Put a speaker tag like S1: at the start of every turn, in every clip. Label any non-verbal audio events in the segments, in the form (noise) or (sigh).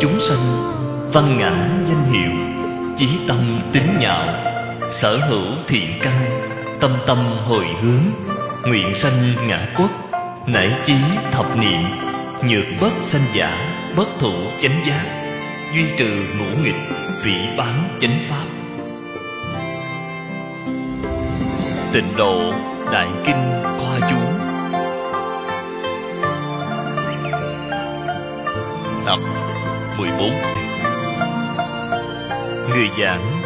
S1: chúng sanh văn ngã danh hiệu chí tâm tính nhạo sở hữu thiện căn tâm tâm hồi hướng nguyện sanh ngã quốc nảy chí thập niệm nhược bất sanh giả bất thủ chánh giác duy trừ ngũ nghịch vị bán chánh pháp tịnh độ đại kinh khoa chú tập 14 Người giảng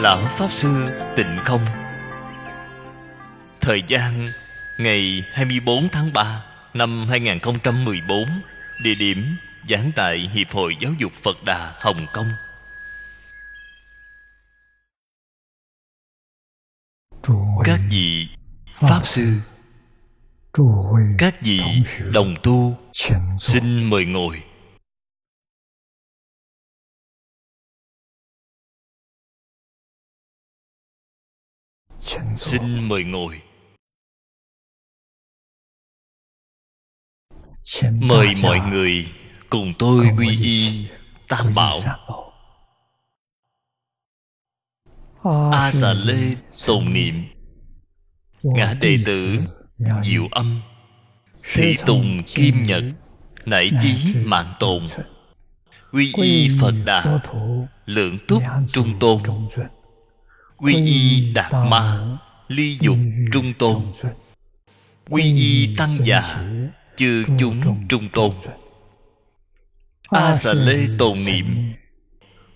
S1: Lão Pháp Sư Tịnh Không Thời gian ngày 24 tháng 3 năm 2014 Địa điểm giảng tại Hiệp hội Giáo dục Phật Đà Hồng Kông Các vị
S2: Pháp Sư Các vị Đồng Tu Xin mời ngồi Xin mời ngồi Mời mọi người cùng tôi quy y Tam Bảo dạ ờ, A Xà Lê Tồn Niệm Ngã đệ tử Diệu
S1: Âm Thị Tùng Kim Nhật Nảy chí mạng tồn Quy y Phật Đà Lượng túc trung tôn quy y đạt ma ly dục trung tôn quy y tăng già chư chúng trung tôn
S3: a xà lê tồn niệm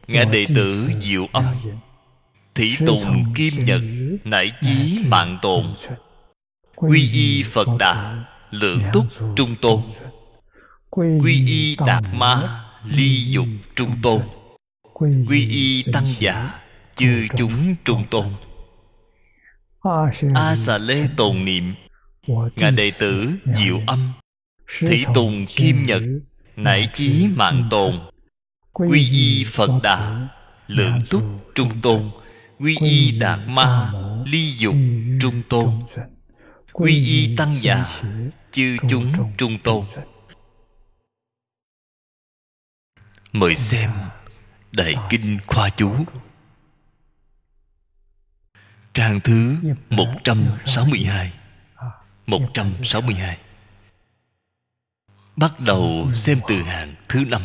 S3: ngã đệ tử diệu âm thị tùng kim nhật
S1: nải chí mạng tồn quy y phật đà lượng túc trung tôn quy y đạt ma ly dục trung tôn quy y tăng giả chư chúng trung tôn a xà lê tồn niệm ngài đệ tử diệu âm thị tùng kim nhật nải chí mạng tồn quy y phật đà lượng túc trung tôn quy y đạt ma ly dục trung tôn
S2: quy y tăng già
S1: chư chúng trung tôn
S2: mời xem đại kinh khoa chú
S1: Trang thứ 162 162
S2: Bắt đầu xem từ hàng thứ năm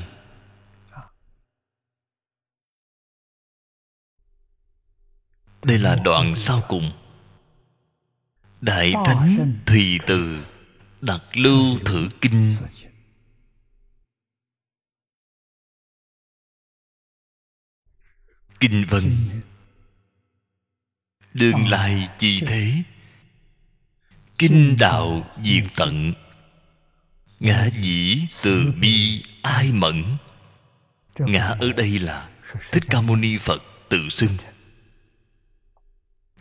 S2: Đây là đoạn sau cùng Đại Thánh Thùy Từ Đặt lưu thử kinh Kinh Vân
S1: đương ờ. lai chi thế kinh đạo diệt tận ngã dĩ từ bi ai mẫn ngã ở đây là thích ca mâu ni phật tự xưng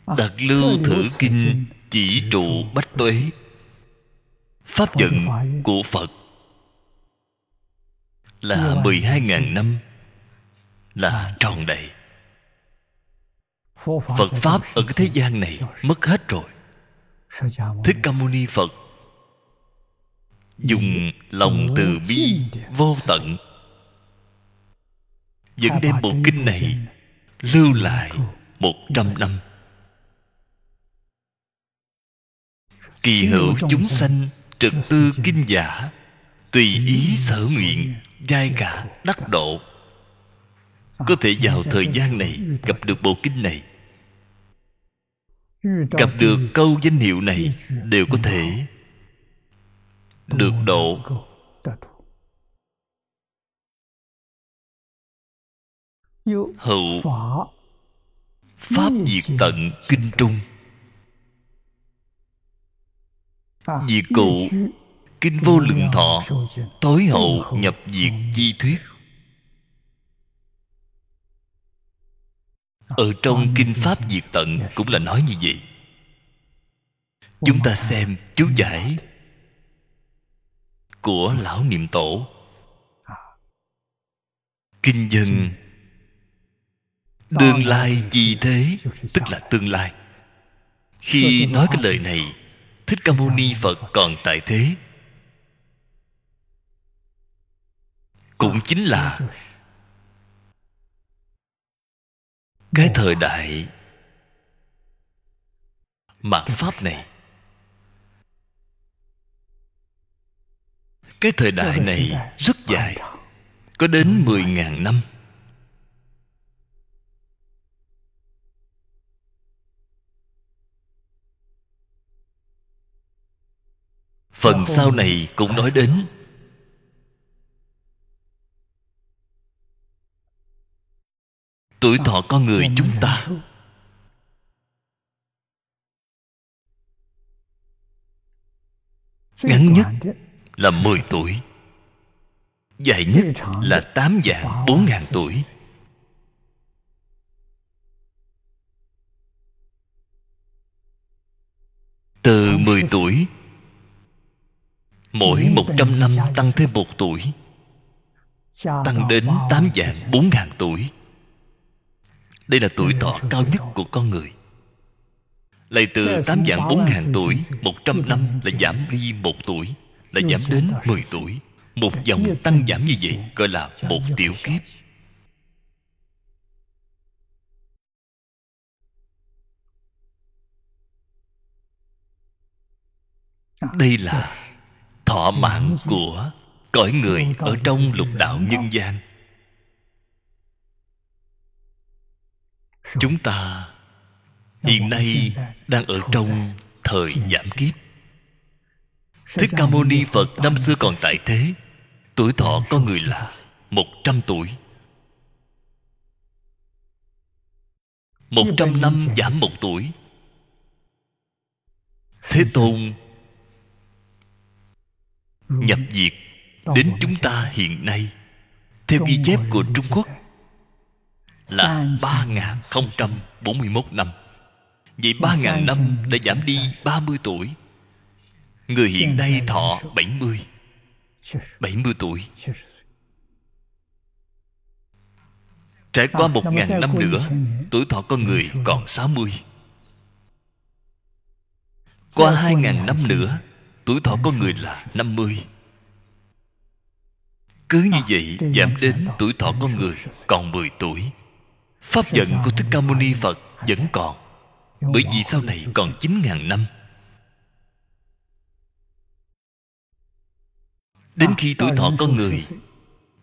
S2: đặt à, lưu thử kinh
S1: chỉ trụ bách tuế pháp vận của phật là 12.000 năm là tròn đầy
S3: phật pháp
S1: ở cái thế gian này mất hết rồi thích ca mâu ni phật dùng lòng từ bi vô tận vẫn đem bộ kinh này lưu lại một trăm năm kỳ hữu chúng sanh trực tư kinh giả tùy ý sở nguyện giai cả đắc độ có thể vào thời gian này gặp được bộ kinh này
S3: gặp được câu danh hiệu này đều có thể
S2: được độ hữu
S3: pháp diệt
S2: tận kinh trung diệt cụ kinh
S1: vô lượng thọ
S3: tối hậu
S1: nhập diệt chi thuyết ở ờ, trong ừ, kinh ừ, pháp ừ. diệt tận dạ. cũng là nói như vậy chúng ta xem chú giải của lão niệm tổ à. kinh dân đương lai chi thế tức là tương lai khi nói cái lời này thích ca mâu ni phật còn tại thế cũng chính là
S2: cái thời đại mạt pháp này
S1: cái thời đại này rất dài có đến 10.000 năm
S2: phần sau này cũng nói đến tuổi thọ con người chúng ta ngắn nhất
S1: là 10 tuổi dài nhất là 8 vạn 4 ngàn
S2: tuổi từ 10 tuổi
S1: mỗi 100 năm tăng thêm một tuổi
S3: tăng đến
S1: 8 vạn 4 ngàn tuổi đây là tuổi thọ cao nhất của con người Lại từ 8 vạn 4 ngàn tuổi 100 năm là giảm đi một tuổi Là giảm đến 10 tuổi Một dòng tăng giảm như vậy Gọi là một tiểu kiếp Đây là thọ mãn của cõi người ở trong lục đạo nhân gian chúng ta
S3: hiện nay
S1: đang ở trong thời giảm kiếp thích ca mâu ni phật năm xưa còn tại thế tuổi thọ con người là một trăm tuổi một trăm năm giảm một tuổi thế tôn nhập diệt
S3: đến chúng ta
S1: hiện nay theo ghi chép của trung quốc là 3041 năm Vậy 3.000 năm đã giảm đi 30 tuổi Người hiện nay thọ 70 70 tuổi Trải qua 1.000 năm nữa Tuổi thọ con người còn 60 Qua 2.000 năm nữa Tuổi thọ con người là 50 Cứ như à, vậy giảm đến tuổi thọ con người còn 10 tuổi
S3: Pháp vận của
S1: Thích Ca Mâu Ni Phật vẫn còn
S2: Bởi vì sau
S1: này còn 9.000 năm à,
S2: Đến khi tuổi thọ con người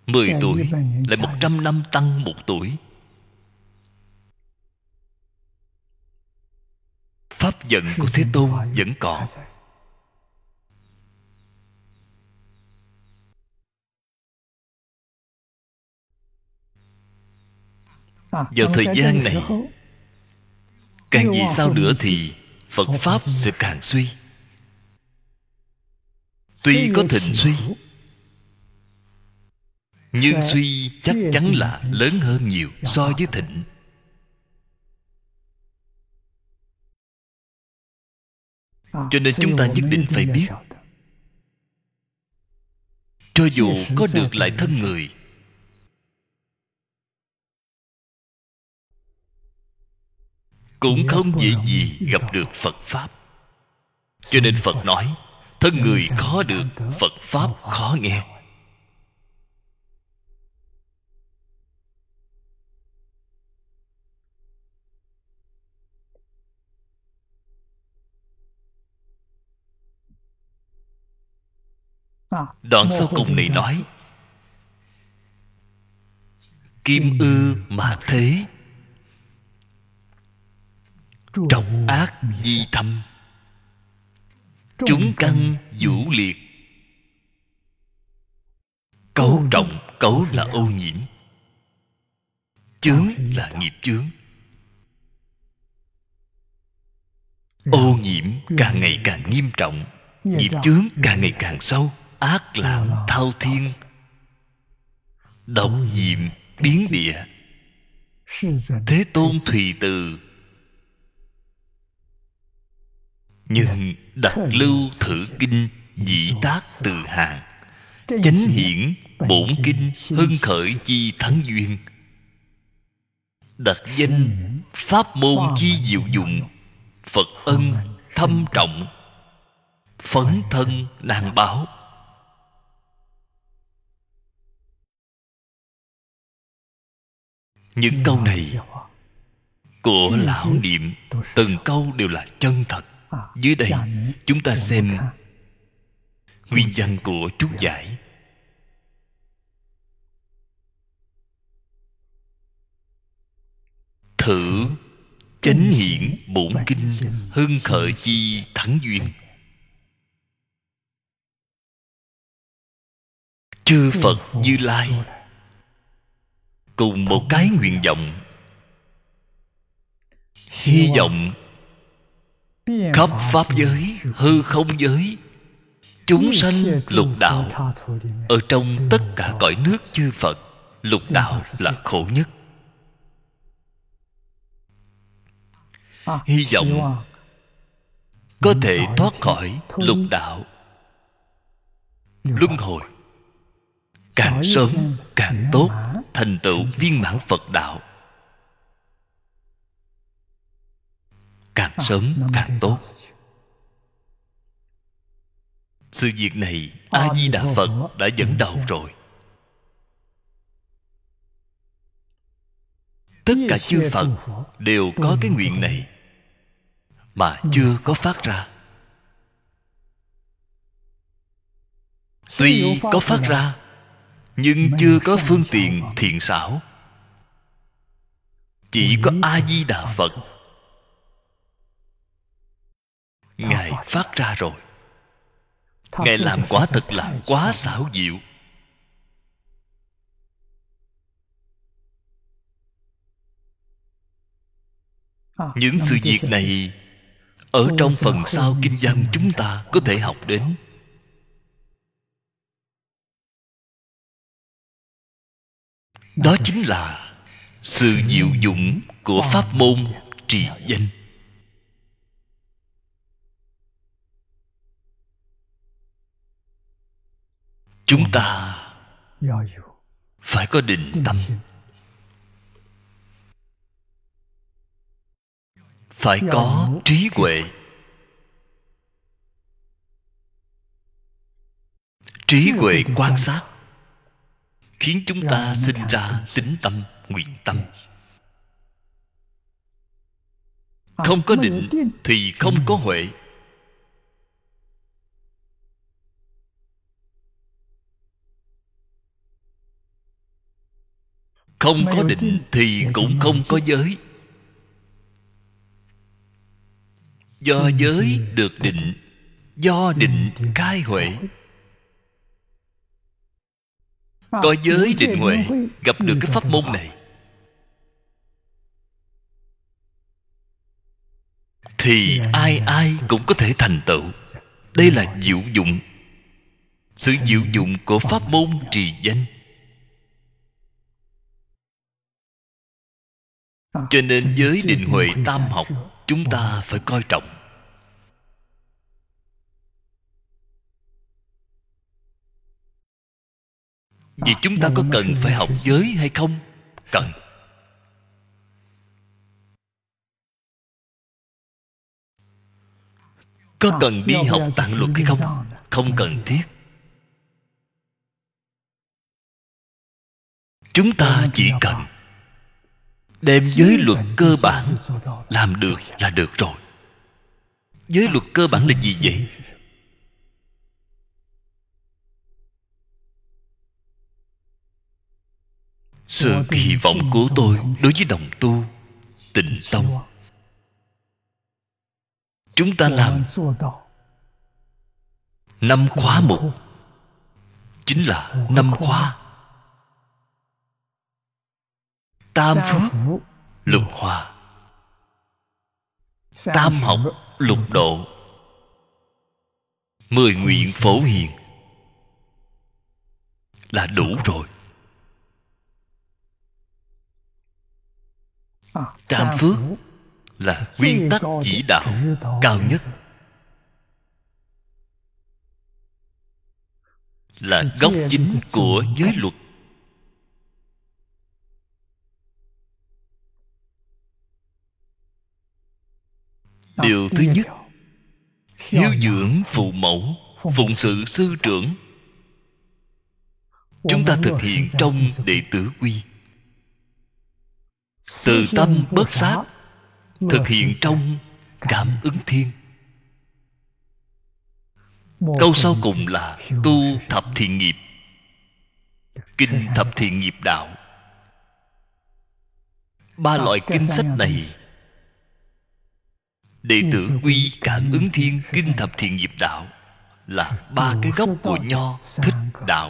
S2: 10 tuổi Lại 100
S1: năm tăng một tuổi
S2: Pháp vận của Thế Tôn vẫn còn À, vào thời gian này
S3: càng về sau
S2: nữa
S1: thì phật pháp sẽ càng suy
S3: tuy có thịnh suy nhưng suy chắc chắn là
S2: lớn hơn nhiều so với thịnh à, cho nên chúng ta nhất định phải biết cho dù có được lại thân người cũng không dễ
S1: gì gặp được phật pháp cho nên phật nói thân người khó được
S2: phật pháp khó nghe à, đoạn sau cùng này nói
S1: kim ư mạc thế trọng ác di thâm
S2: chúng căn
S1: vũ liệt cấu trọng cấu là ô nhiễm chướng là nghiệp chướng ô nhiễm càng ngày càng nghiêm trọng
S3: nghiệp chướng càng
S1: ngày càng sâu ác làm thao thiên độc diệm biến địa thế tôn thùy từ nhưng đặt lưu thử kinh dĩ tác từ hàng
S3: chánh hiển
S1: bổn kinh hưng khởi chi thắng duyên đặt danh pháp môn chi diệu dụng
S2: phật ân thâm trọng phấn thân nàng báo những câu này của lão niệm từng
S1: câu đều là chân thật dưới đây dạ, chúng ta dạ, xem nguyên
S2: văn của chú dạ. giải thử chánh hiển bổn kinh hưng khởi chi thắng duyên chư phật như lai
S1: cùng một cái nguyện vọng hy vọng khắp pháp giới hư không giới chúng sanh lục đạo ở trong tất cả cõi nước chư phật lục đạo là khổ nhất
S2: à, hy vọng
S1: có thể thoát khỏi lục đạo luân hồi càng sớm càng tốt thành tựu viên mãn phật đạo càng à, sớm càng tốt sự việc này ờ, a di đà phật đã dẫn ừ, đầu rồi
S3: tất cả chư phật
S1: đều có cái nguyện này mà chưa có phát ra tuy có phát ra nhưng chưa có phương tiện thiện xảo chỉ có a di đà phật ngài phát ra rồi
S3: ngài làm quả
S1: thật là quá xảo diệu
S2: à, những sự việc này
S1: ở trong phần sau
S2: kinh văn chúng ta có thể học đến đó chính là sự diệu dụng của pháp môn trì danh chúng ta phải có định tâm phải có trí huệ
S1: trí huệ quan sát khiến chúng ta sinh ra tính tâm nguyện tâm không có định
S2: thì không có huệ không có định thì cũng không
S1: có giới do giới được định do định cai huệ
S3: có giới định huệ
S1: gặp được cái pháp môn này thì ai ai cũng có thể thành tựu dạ. đây là diệu dụng sự diệu dụng của pháp môn trì danh
S2: Ờ, cho nên giới định huệ tam học chúng ta dạ. phải coi trọng dạ, vì chúng ta dạ, có cần phải học giới hay không cần có ờ, cần đi học tạng luật hay không không cần thiết chúng ta vâng, vâng, chỉ cần đem giới luật cơ bản làm được là được rồi giới luật cơ bản là gì vậy sự kỳ vọng của tôi
S1: đối với đồng tu tịnh tâm chúng ta làm năm khóa một chính là năm khóa
S3: tam
S2: phước
S1: lục hòa tam học lục độ mười nguyện phổ hiền
S2: là đủ rồi ờ, tam phước là nguyên tắc chỉ đạo cao nhất là gốc chính của giới luật
S3: điều thứ nhất hiếu
S1: dưỡng phụ mẫu phụng sự sư trưởng
S3: chúng ta thực hiện trong
S1: đệ tử quy từ tâm bất sát
S3: thực hiện trong cảm
S1: ứng thiên câu sau cùng là tu thập thiện nghiệp kinh thập thiện nghiệp đạo ba loại kinh sách này đệ tử quy cảm ứng thiên kinh thập thiện nghiệp đạo là ba cái gốc của nho
S2: thích đạo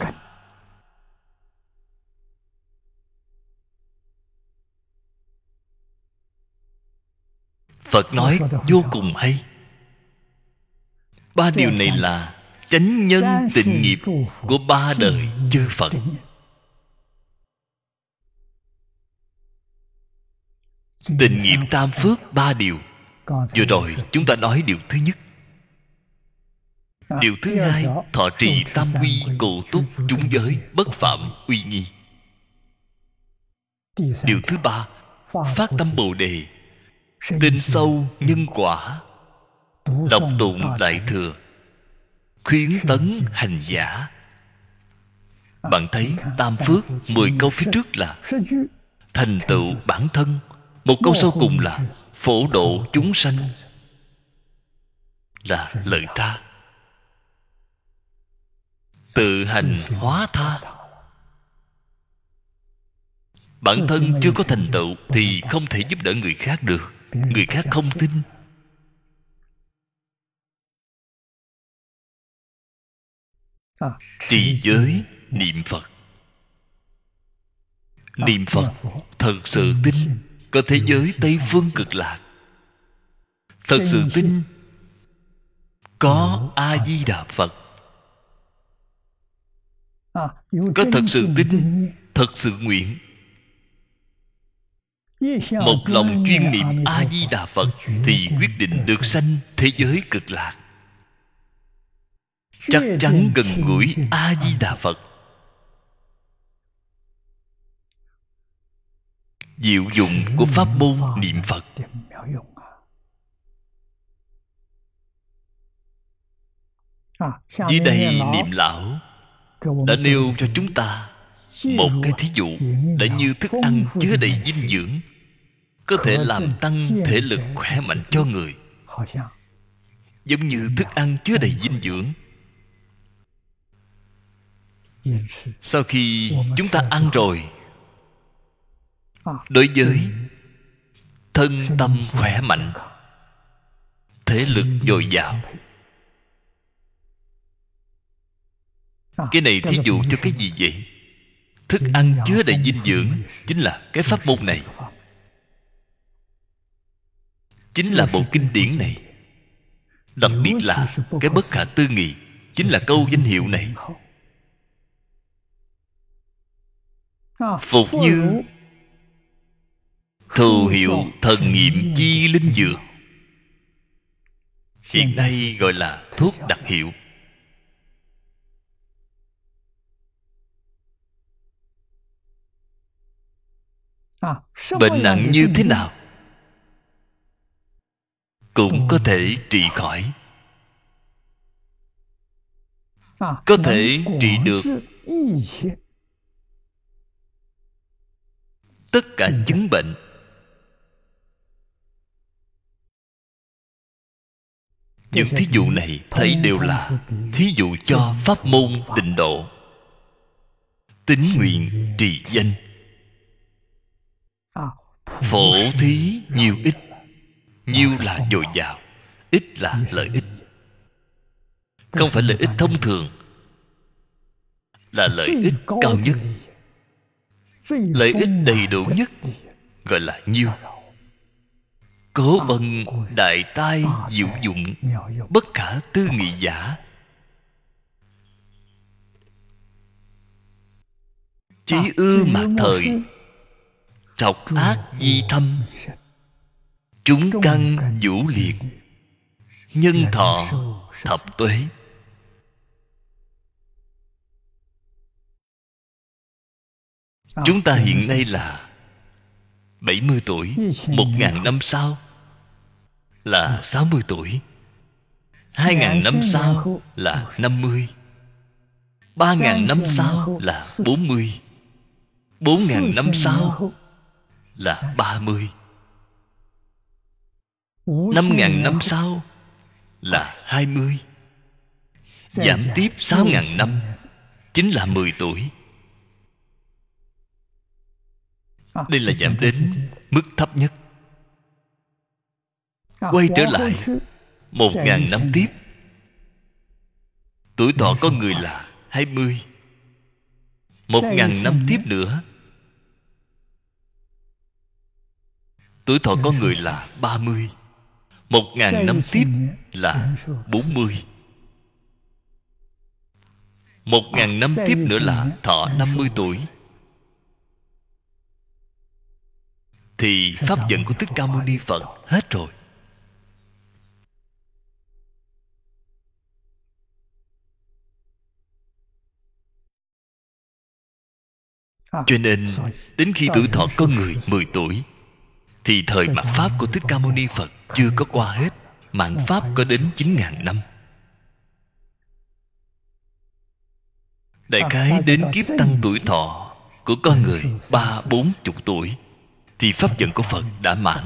S2: phật nói vô
S1: cùng hay ba điều này là chánh nhân tình nghiệp của ba đời chư phật tình nghiệp tam phước ba điều vừa rồi chúng ta nói điều thứ nhất à, điều thứ hai thọ trì tam quy cụ túc chúng giới bất phạm uy nghi điều thứ ba phát tâm bồ đề tin sâu nhân quả đọc tụng đại thừa khuyến tấn hành giả à, bạn thấy tam phước mười câu phía trước là thành tựu bản thân một câu sau cùng là phổ độ chúng sanh là lợi tha tự hành hóa tha bản thân chưa có thành tựu thì không thể giúp đỡ người khác được
S2: người khác không tin trì à, giới niệm phật à, niệm phật
S1: thật sự tin có thế giới tây phương cực lạc thật sự tin có a di đà à. phật
S2: à, có thật sự tin
S1: thật sự nguyện
S2: một lòng chuyên niệm a di
S1: đà phật thì quyết định được sanh thế giới cực lạc
S2: chắc chắn
S1: gần gũi a di đà phật diệu dụng của pháp môn niệm phật
S2: à, dưới đây niệm lão đã
S1: nêu cho chúng ta một cái thí dụ đã như thức ăn chứa đầy dinh dưỡng
S3: có thể làm tăng thể lực
S1: khỏe mạnh cho người giống như thức ăn chứa đầy dinh dưỡng sau khi chúng ta ăn rồi đối với thân tâm khỏe mạnh thể lực dồi dào cái này thí dụ cho cái gì vậy thức ăn chứa đầy dinh dưỡng chính là cái pháp môn này chính là bộ kinh điển này đặc biệt là cái bất khả tư nghị chính là câu danh hiệu này
S2: phục như
S1: thù hiệu thần nghiệm chi linh dược
S2: hiện nay gọi là thuốc đặc hiệu à, bệnh nặng như thế nào cũng
S1: có thể trị khỏi
S2: à, có thể trị được
S1: tất cả chứng bệnh những thí dụ này thầy đều là thí dụ cho pháp môn tịnh độ tính nguyện trì danh phổ thí nhiều ít nhiều là dồi dào ít là lợi ích không phải lợi ích thông thường là lợi ích cao nhất lợi ích đầy đủ nhất gọi là nhiêu Cố vân đại tai diệu dụng Bất khả tư nghị giả Chí ư mạc thời Trọc ác di thâm Chúng căn vũ liệt
S2: Nhân thọ thập tuế Chúng ta hiện nay là
S1: 70 tuổi Một ngàn năm sau Là 60 tuổi Hai ngàn năm sau là 50
S3: Ba dạ, dạ. ngàn năm sau là
S1: 40 Bốn ngàn năm sau là 30
S2: Năm ngàn năm
S1: sau là 20 Giảm tiếp 6 ngàn năm Chính là 10 tuổi À, đây là giảm đến mức thấp nhất
S2: à, quay trở lại một ngàn năm
S1: tiếp tuổi thọ có người là hai mươi một ngàn năm tiếp nữa tuổi thọ có người là ba mươi một ngàn năm tiếp là bốn mươi một à, ngàn năm tiếp nữa là thọ năm mươi tuổi thì pháp dẫn của Thích Ca Mâu Ni Phật hết rồi.
S2: Cho nên Đến khi tuổi thọ con
S1: người 10 (laughs) tuổi Thì thời mạng Pháp của Thích Ca Mâu Ni Phật Chưa có qua hết Mạng Pháp có đến 9.000 năm Đại à, khái đến kiếp tăng tuổi thọ Của con người ba bốn chục tuổi
S2: thì pháp dẫn của phật đã mãn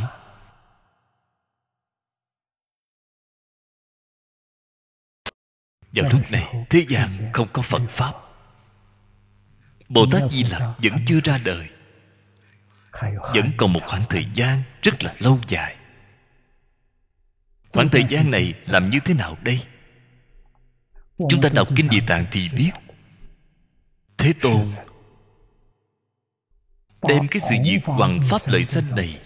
S2: vào lúc này thế gian không có phật pháp bồ tát di lặc vẫn chưa ra đời
S3: vẫn
S1: còn một khoảng thời gian rất là lâu dài
S3: khoảng thời gian này
S1: làm như thế nào đây chúng ta đọc kinh địa tạng thì biết thế tôn đem cái sự việc bằng pháp lợi sanh này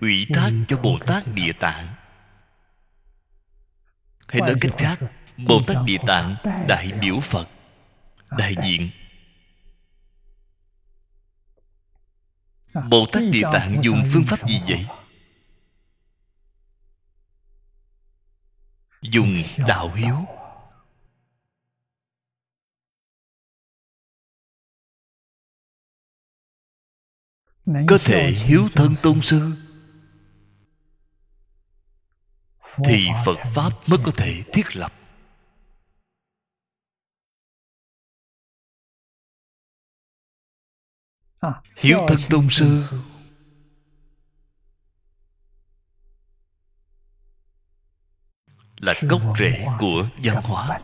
S1: ủy thác cho bồ tát địa tạng hay nói cách khác bồ tát địa tạng đại biểu phật
S2: đại diện
S3: à, bồ tát địa tạng dùng phương pháp gì vậy
S2: dùng đạo hiếu có thể hiếu thân tôn sư thì phật pháp mới có thể thiết lập à, hiếu thân tôn sư là gốc rễ của văn hóa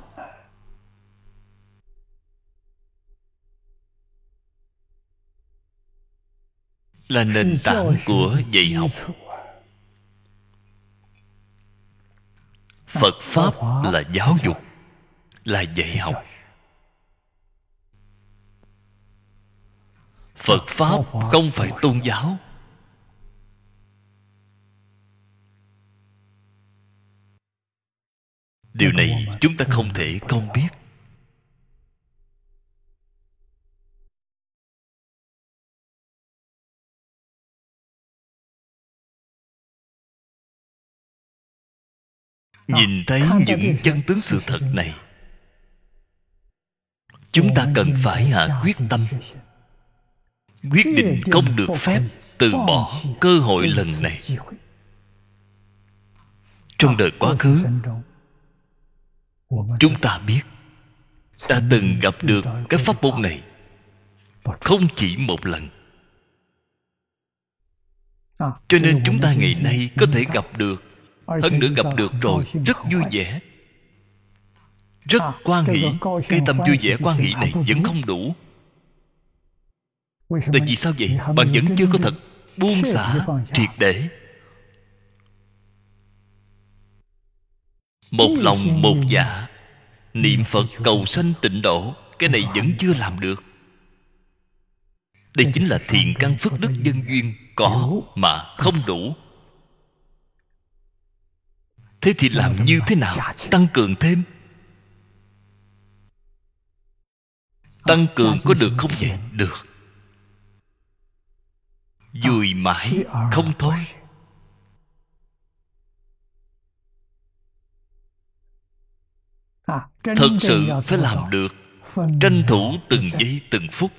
S2: là nền tảng của dạy học
S1: phật pháp là giáo dục là dạy học phật pháp không phải tôn giáo điều này
S2: chúng ta không thể không biết Ờ, nhìn thấy những chân tướng sự thật này
S1: chúng ta cần phải hạ à, quyết tâm quyết định không được phép từ bỏ cơ hội lần này trong đời ờ, quá khứ chúng ta biết đã từng gặp được cái pháp môn này không chỉ một lần ờ, cho nên chúng ta ngày nay có thể gặp được
S2: hơn nữa gặp được rồi
S1: rất vui vẻ
S2: rất à, quan hỷ cái tâm vui
S1: vẻ quan hỷ này vẫn không đủ tại vì sao vậy bạn vẫn chưa có thật buông xả triệt để một lòng một dạ niệm phật cầu sanh tịnh độ cái này vẫn chưa làm được đây chính là thiện căn phước đức dân duyên có mà không đủ thế thì làm như thế nào tăng cường thêm tăng cường có được không vậy được dùi mãi
S2: không thôi thật sự phải làm được
S1: tranh thủ từng giây từng phút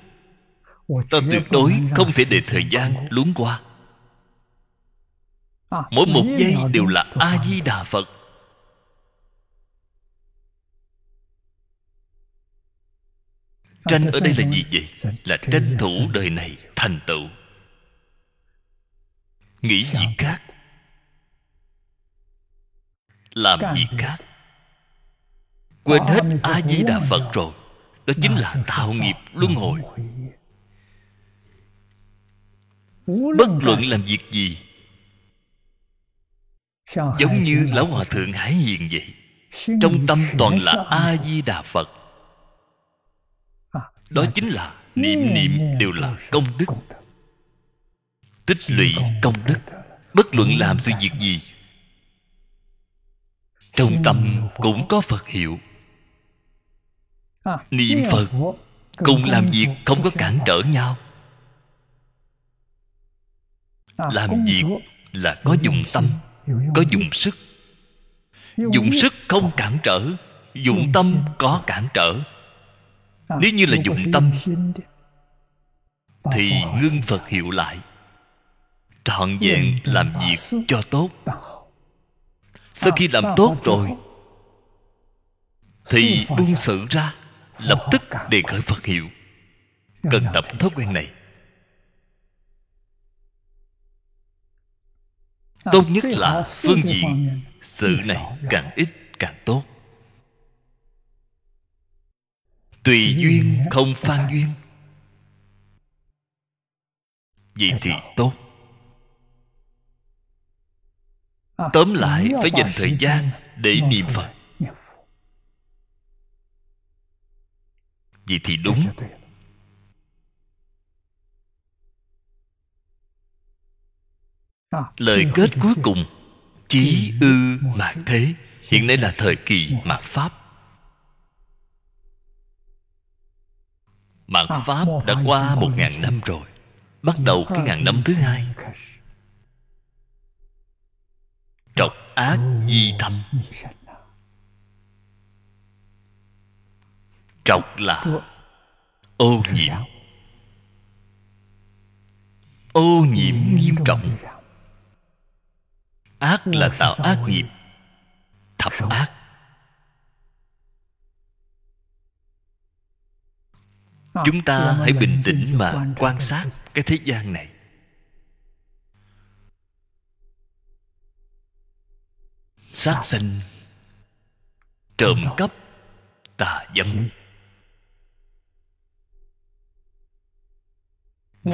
S1: ta tuyệt đối không thể để thời gian luống qua
S2: À, mỗi một giây đều là a
S1: di đà phật
S2: tranh ở đây là gì
S1: vậy dạ, là tranh thủ đời này thành tựu nghĩ dạ. gì khác làm gì
S3: khác quên hết a di đà phật
S1: rồi
S2: đó dạ, chính là
S3: tạo nghiệp luân hồi
S2: bất
S1: luận làm việc gì
S3: giống như lão hòa thượng hải
S1: hiền vậy
S3: trong tâm toàn là a
S1: di đà phật à, đó dạ. chính là
S3: niệm niệm đều
S1: là công đức tích lũy công đức bất luận làm sự việc gì trong tâm cũng có phật hiệu niệm phật
S3: cùng làm việc không có cản trở nhau làm việc
S1: là có dùng tâm có dùng sức dùng sức không cản trở dùng tâm có cản trở
S3: à, nếu như là dùng tâm thì
S1: ngưng phật hiệu lại trọn vẹn làm việc cho tốt sau à, khi làm tốt rồi thì buông sự ra lập tức đề khởi phật hiệu cần tập thói quen này
S2: tốt nhất là phương diện sự
S1: này càng ít càng tốt tùy duyên không phan duyên vậy thì tốt
S2: à, tóm lại phải dành thời gian để niệm phật vậy thì đúng lời kết cuối cùng chí ư
S1: mạt thế hiện nay là thời kỳ mạt pháp mạt à, pháp đã qua một ngàn năm rồi bắt đầu cái ngàn năm thứ hai trọc ác di thâm trọc là ô nhiễm ô nhiễm nghiêm trọng ác là tạo ác nghiệp thập ác chúng ta hãy bình tĩnh mà quan sát cái thế gian này
S2: sát sinh, trộm cắp tà dâm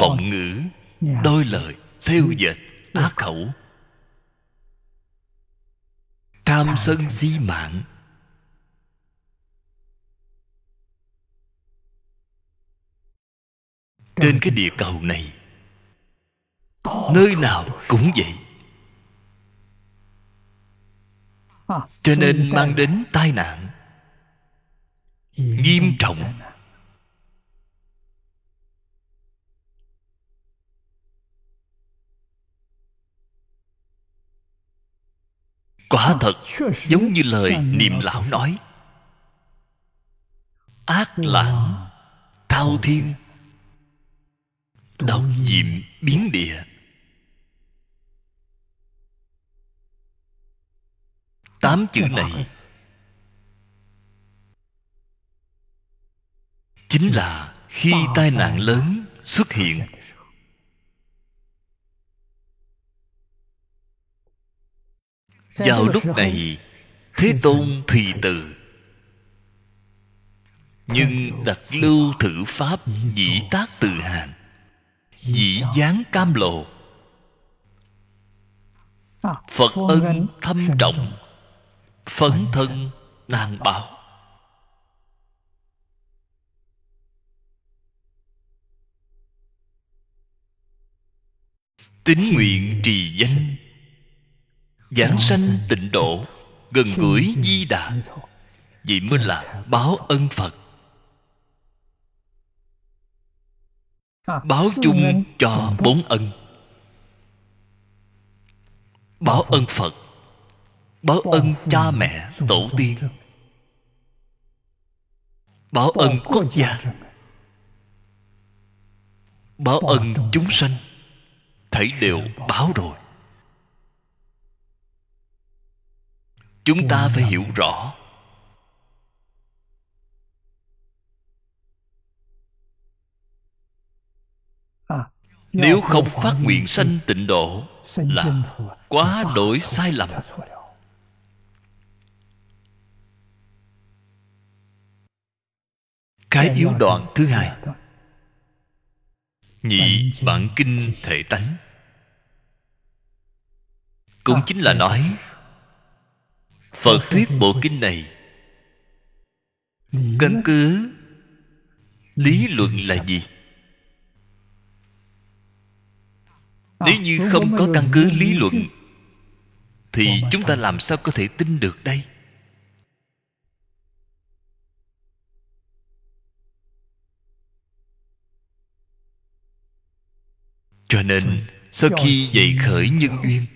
S1: vọng ngữ đôi lời thêu dệt ác khẩu
S2: tham sân si mạng
S1: trên cái địa cầu này nơi nào cũng vậy cho nên mang đến tai nạn
S3: nghiêm trọng
S2: quả à, thật
S1: giống như lời niệm lão nói ác lãng cao thiên độc diệm biến
S2: địa tám chữ này
S1: chính là khi tai nạn lớn xuất hiện vào lúc này thế tôn thùy từ nhưng đặt lưu thử pháp dĩ tác từ hàng dĩ gián cam lộ à, phật ân thâm trọng
S2: phấn thân nàng bảo tín nguyện trì danh giảng sanh tịnh độ
S1: gần gũi di đà vậy mới là báo ân phật
S2: báo chung cho
S1: bốn ân báo ân phật báo ân cha mẹ tổ tiên báo ân quốc gia báo ân chúng sanh thấy đều báo rồi chúng ta phải hiểu rõ
S2: à, nếu không phát nguyện sanh tịnh độ là
S1: quá đổi sai lầm cái yếu đoạn thứ hai nhị bản kinh thể tánh cũng chính là nói phật thuyết bộ kinh này căn cứ lý luận là gì
S2: nếu
S3: như không có căn cứ lý luận
S1: thì chúng ta làm sao có thể
S2: tin được đây cho nên
S3: sau khi dậy khởi nhân duyên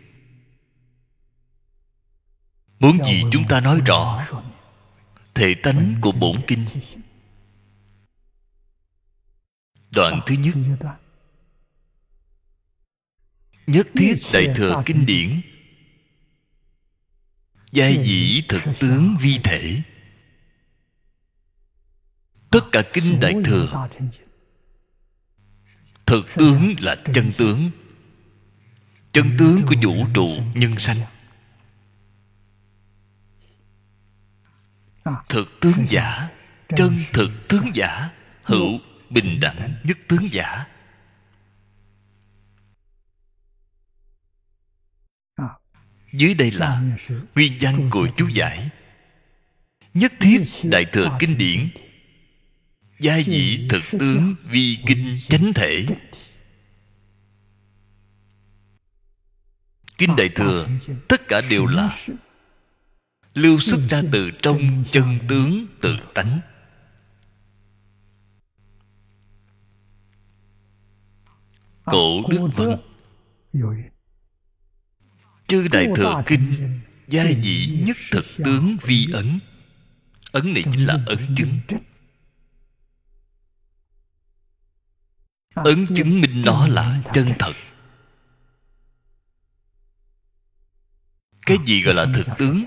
S1: muốn gì chúng ta nói rõ thể tánh của bổn kinh
S2: đoạn thứ nhất nhất thiết đại thừa kinh điển
S1: giai dĩ thực tướng vi thể tất cả kinh đại thừa thực tướng là chân tướng chân tướng của vũ trụ nhân sanh Ờ. thực tướng giả chân thực tướng giả hữu bình đẳng nhất tướng giả ờ. dưới đây là nguyên văn của chú giải nhất thiết đại thừa kinh điển gia dị thực tướng vi kinh chánh thể kinh ờ, đại thừa tất cả đều là lưu xuất ra từ trong chân tướng tự tánh à,
S3: cổ đức văn chư đại thừa kinh gia dĩ
S1: nhất thực tướng vi ấn ấn này chính là ấn chứng
S2: à, ấn chứng minh nó là chân thật cái gì gọi là thực tướng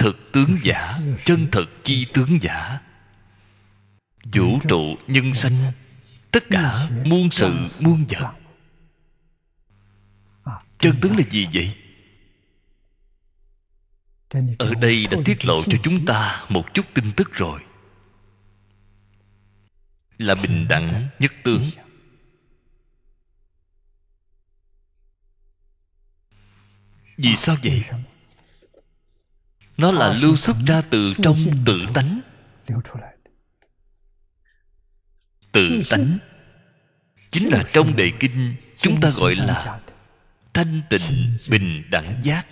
S2: thực tướng giả
S1: chân thực chi tướng giả vũ trụ nhân sanh tất cả muôn sự muôn vật à, chân tướng là gì vậy ở đây đã tiết lộ cho chúng ta một chút tin tức rồi là bình đẳng nhất tướng vì sao vậy nó là lưu xuất ra từ trong tự tánh tự tánh chính là trong đề kinh chúng ta gọi là thanh tịnh bình đẳng giác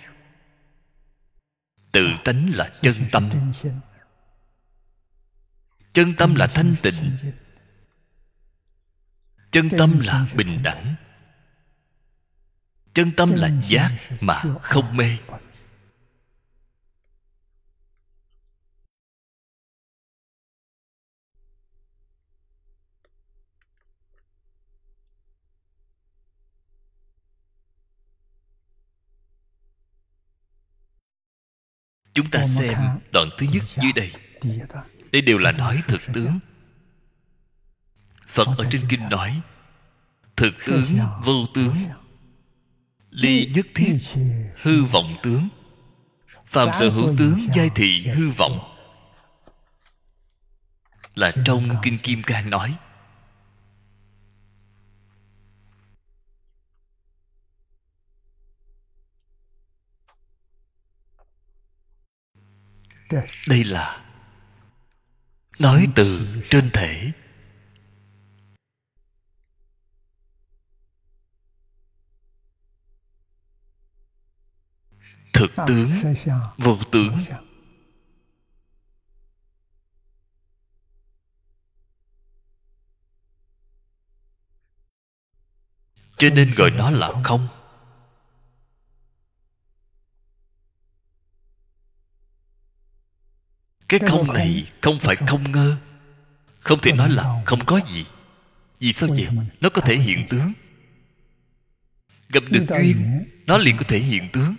S1: tự tánh là chân tâm chân tâm là thanh tịnh chân tâm là bình đẳng chân tâm là
S2: giác mà không mê chúng ta xem đoạn thứ
S1: nhất dạ, dưới đây đây đều là nói thực tướng phật ở trên kinh nói thực tướng vô tướng ly nhất thiết hư vọng tướng phàm sở hữu tướng giai thị hư vọng là trong kinh kim cang nói
S2: đây là nói từ trên thể thực tướng vô tướng cho nên gọi nó là không
S1: cái không này không phải không ngơ không thể nói là không có gì vì sao vậy nó có thể hiện tướng gặp được duyên nó liền có thể hiện tướng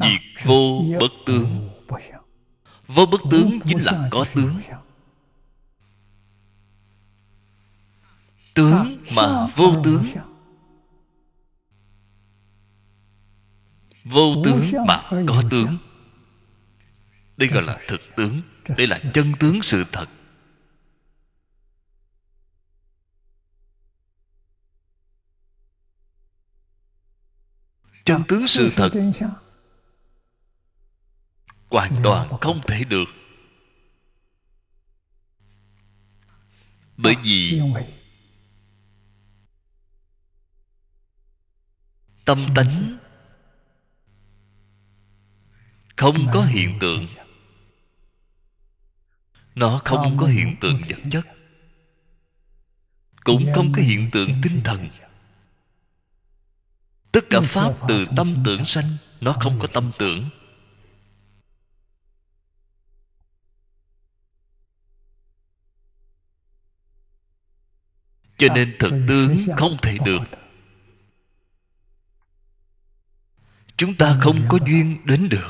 S1: à, diệt vô bất tướng vô bất tướng chính là có tướng tướng à, mà vô tướng vô tướng mà có tướng đây gọi là thực tướng đây là chân tướng sự thật
S2: chân à, tướng sự thật
S1: hoàn toàn không thể được bởi à, vì tâm tánh không có hiện tượng nó không có hiện tượng vật chất cũng không có hiện tượng tinh thần tất cả pháp từ tâm tưởng sanh nó không có tâm tưởng
S2: cho à, nên thực tướng không thể được
S1: chúng ta không có duyên đến được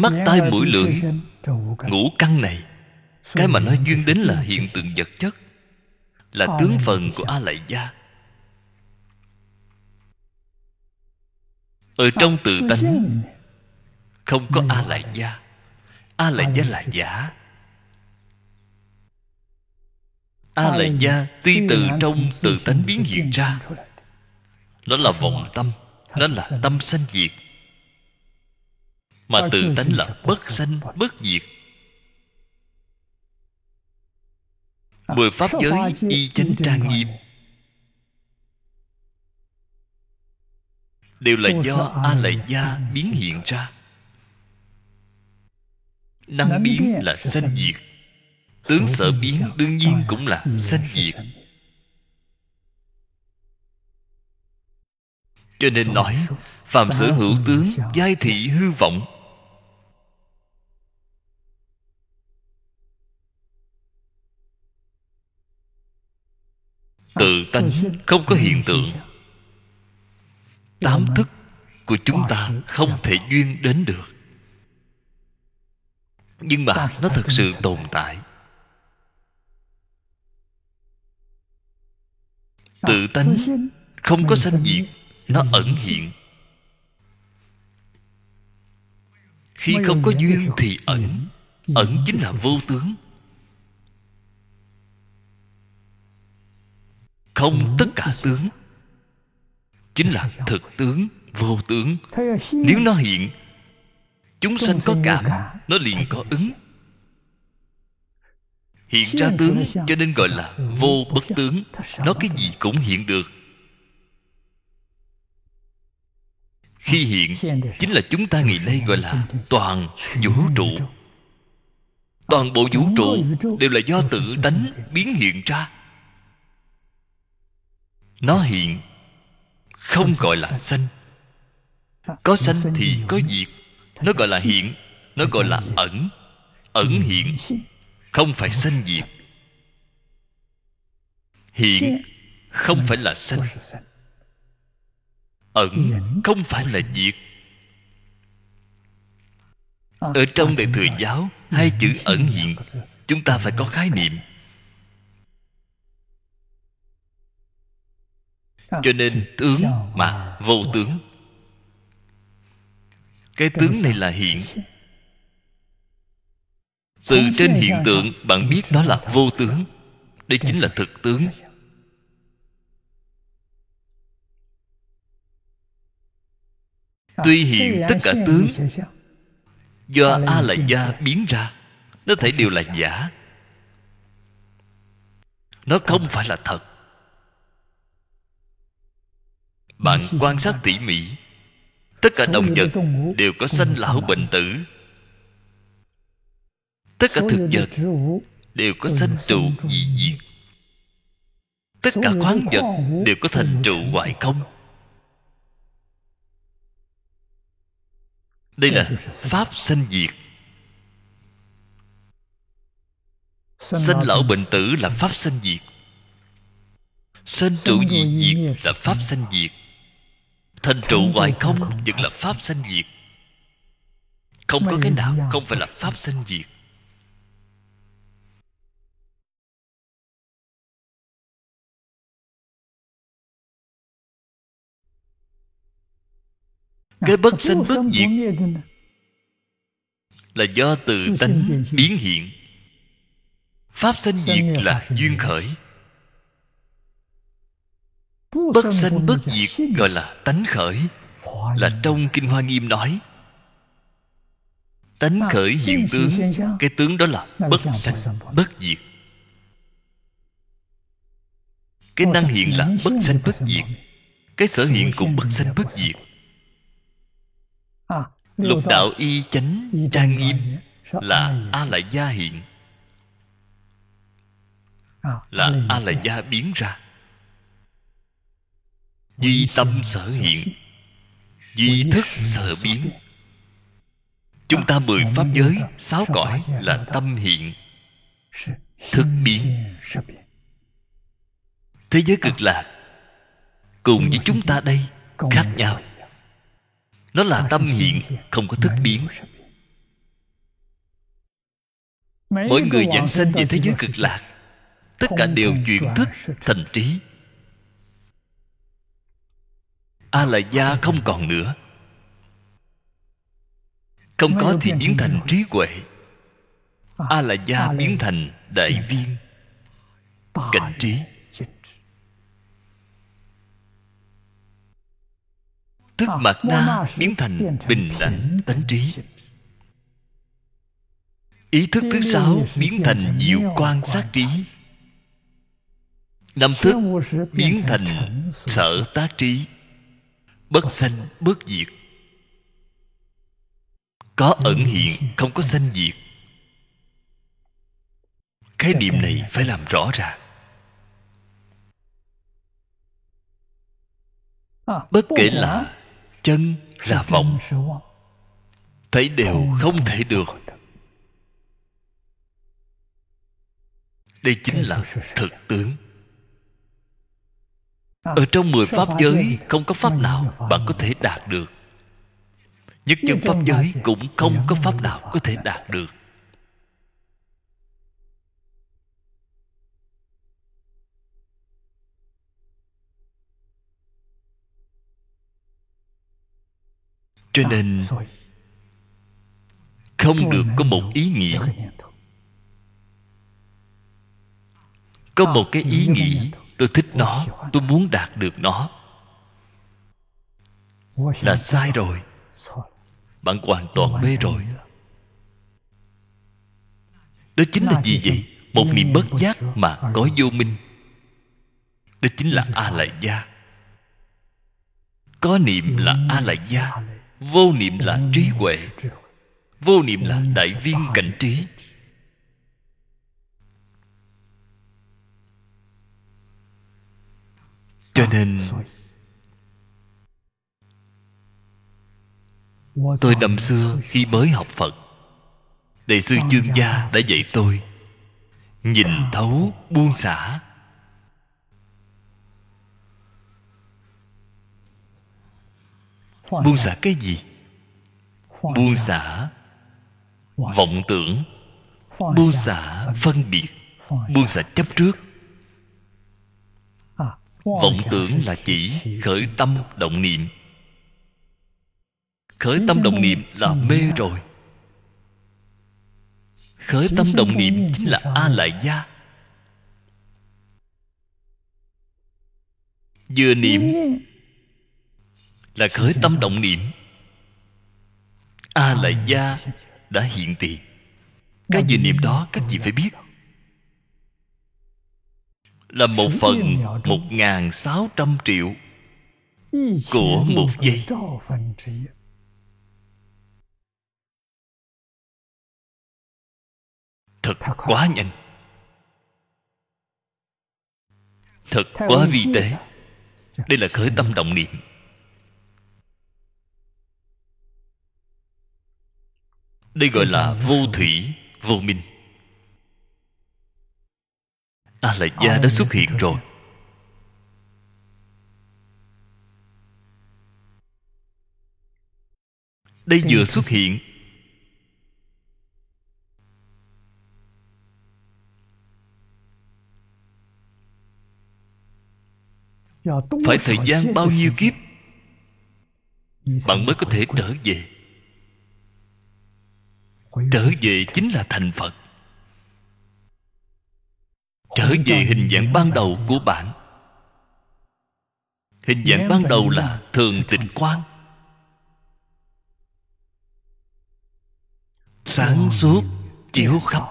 S1: mắt tai ờ, mũi lưỡi ngũ căn này
S3: cái mà nó duyên đến là
S1: hiện tượng vật chất là tướng phần của a lại gia ở trong tự tánh không có a lại gia a lại gia là giả a lại gia tuy từ trong tự tánh biến hiện ra nó là vọng tâm nó là tâm sanh diệt mà tự tánh là bất sanh bất diệt à, mười pháp giới y chánh trang nghiêm đều là do a la gia biến hiện ra năng biến là sanh diệt tướng sở biến đương nhiên cũng là sanh diệt cho nên nói phàm sở hữu tướng giai thị hư vọng
S3: tự
S2: tánh không có hiện tượng tám thức của chúng ta
S1: không thể duyên đến được nhưng mà nó thật sự tồn tại tự tánh không có sanh diệt nó ẩn hiện
S3: khi không có duyên thì
S1: ẩn ẩn chính là vô tướng không ừ. tất cả tướng chính là thực tướng vô tướng nếu nó hiện chúng sanh có cảm nó liền có ứng hiện ra tướng cho nên gọi là ừ, vô bất tướng nó cái gì cũng hiện được khi ờ, hiện chính là chúng ta ngày nay gọi là toàn vũ trụ toàn bộ vũ trụ đều là do tự tánh biến hiện ra nó hiện không gọi là sanh có sanh thì có diệt nó gọi là hiện nó gọi là ẩn ẩn hiện không phải sanh diệt hiện không phải là sanh ẩn không phải là diệt ở trong đời thừa giáo hai chữ ẩn hiện chúng ta phải có khái niệm cho nên tướng mà vô tướng cái tướng này là hiện từ trên hiện tượng bạn biết nó là vô tướng đây chính là thực tướng tuy hiện tất cả tướng do a la gia biến ra nó thể đều là giả nó không phải là thật bạn quan sát tỉ mỉ
S2: tất cả động vật đều có sanh lão bệnh tử tất cả thực
S1: vật đều có sanh trụ dị diệt
S2: tất cả khoáng vật đều
S1: có thành trụ hoại không đây là pháp sanh diệt sanh lão bệnh tử là pháp sanh diệt sanh trụ dị diệt là pháp sanh diệt thành trụ hoài không vẫn là pháp sanh
S2: diệt không có cái nào không phải là pháp sanh diệt à, cái bất sanh
S3: bất diệt
S2: là do từ tánh biến hiện
S1: pháp sanh diệt là duyên khởi bất sanh bất diệt gọi là tánh khởi là trong kinh hoa nghiêm nói tánh khởi hiện tướng cái tướng đó là
S3: bất sanh bất
S1: diệt cái năng hiện là bất sanh bất diệt cái sở hiện cũng bất sanh bất diệt
S2: à, lục
S1: đạo y chánh trang nghiêm à, là a la gia hiện là a la gia biến ra Di tâm sở hiện Di thức sở biến Chúng ta mười pháp giới Sáu cõi là tâm hiện Thức biến Thế giới cực lạc Cùng với chúng ta đây Khác nhau Nó là tâm hiện Không có thức biến
S3: Mỗi người giảng sanh về thế giới cực lạc Tất cả đều chuyển thức
S1: thành trí a la gia không còn nữa không có thì biến thành trí huệ a la gia biến thành đại viên cảnh trí tức mạt na biến thành bình đẳng tánh trí ý thức thứ sáu biến thành diệu quan sát trí năm thức biến thành sở tác trí bất sanh bất diệt có ẩn hiện không có sanh diệt khái niệm này phải làm rõ ràng
S2: bất kể là
S1: chân là vọng thấy đều không thể được đây chính là thực tướng
S2: À, ở trong mười pháp giới
S1: không có pháp nào bạn có thể đạt được
S2: nhất chân pháp giới cũng không có pháp nào có thể đạt được cho à, nên không được có một ý nghĩa
S1: có một cái ý nghĩ tôi thích nó tôi muốn đạt được nó là sai rồi bạn hoàn toàn mê rồi đó chính là gì vậy một niệm bất giác mà có vô minh đó chính là a la gia có niệm là a la gia vô niệm là trí huệ vô niệm là đại viên cảnh trí cho nên tôi năm xưa khi mới học phật đại sư chương gia đã dạy tôi nhìn thấu buông xả buông xả cái gì buông xả vọng tưởng buông xả phân biệt buông xả chấp trước
S2: vọng tưởng là
S1: chỉ khởi tâm động niệm khởi tâm động niệm là mê rồi khởi tâm động niệm chính là a lại gia vừa niệm là khởi tâm động niệm a lại gia đã hiện tiền cái vừa niệm đó các vị phải biết là một phần một ngàn sáu trăm triệu
S3: của một giây
S2: thật quá nhanh thật quá vi tế
S1: đây là khởi tâm động niệm đây gọi là vô thủy vô minh
S2: a la gia đã xuất hiện rồi
S1: đây vừa xuất hiện phải thời gian bao nhiêu kiếp bạn mới có thể trở về trở về chính là thành phật trở về hình dạng ban đầu của bạn hình dạng ban đầu là thường tịnh quang
S2: sáng suốt chiếu khắp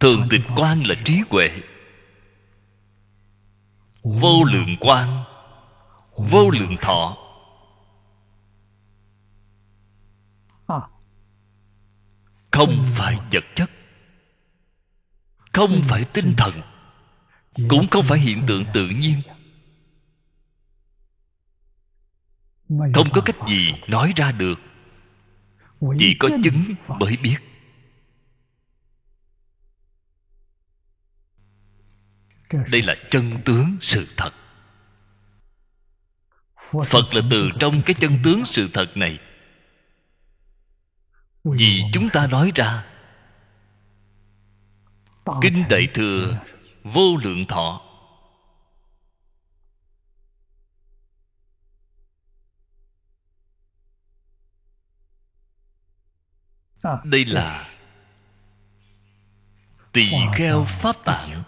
S1: thường tịnh quang là trí huệ vô lượng quang vô lượng thọ không phải vật chất không phải tinh thần cũng không phải hiện tượng tự nhiên không có cách gì nói ra được chỉ có chứng mới biết đây là chân tướng sự thật phật là từ trong cái chân tướng sự thật này vì chúng ta nói ra kinh đại thừa vô lượng thọ
S2: à, đây là
S1: tỳ kheo pháp tạng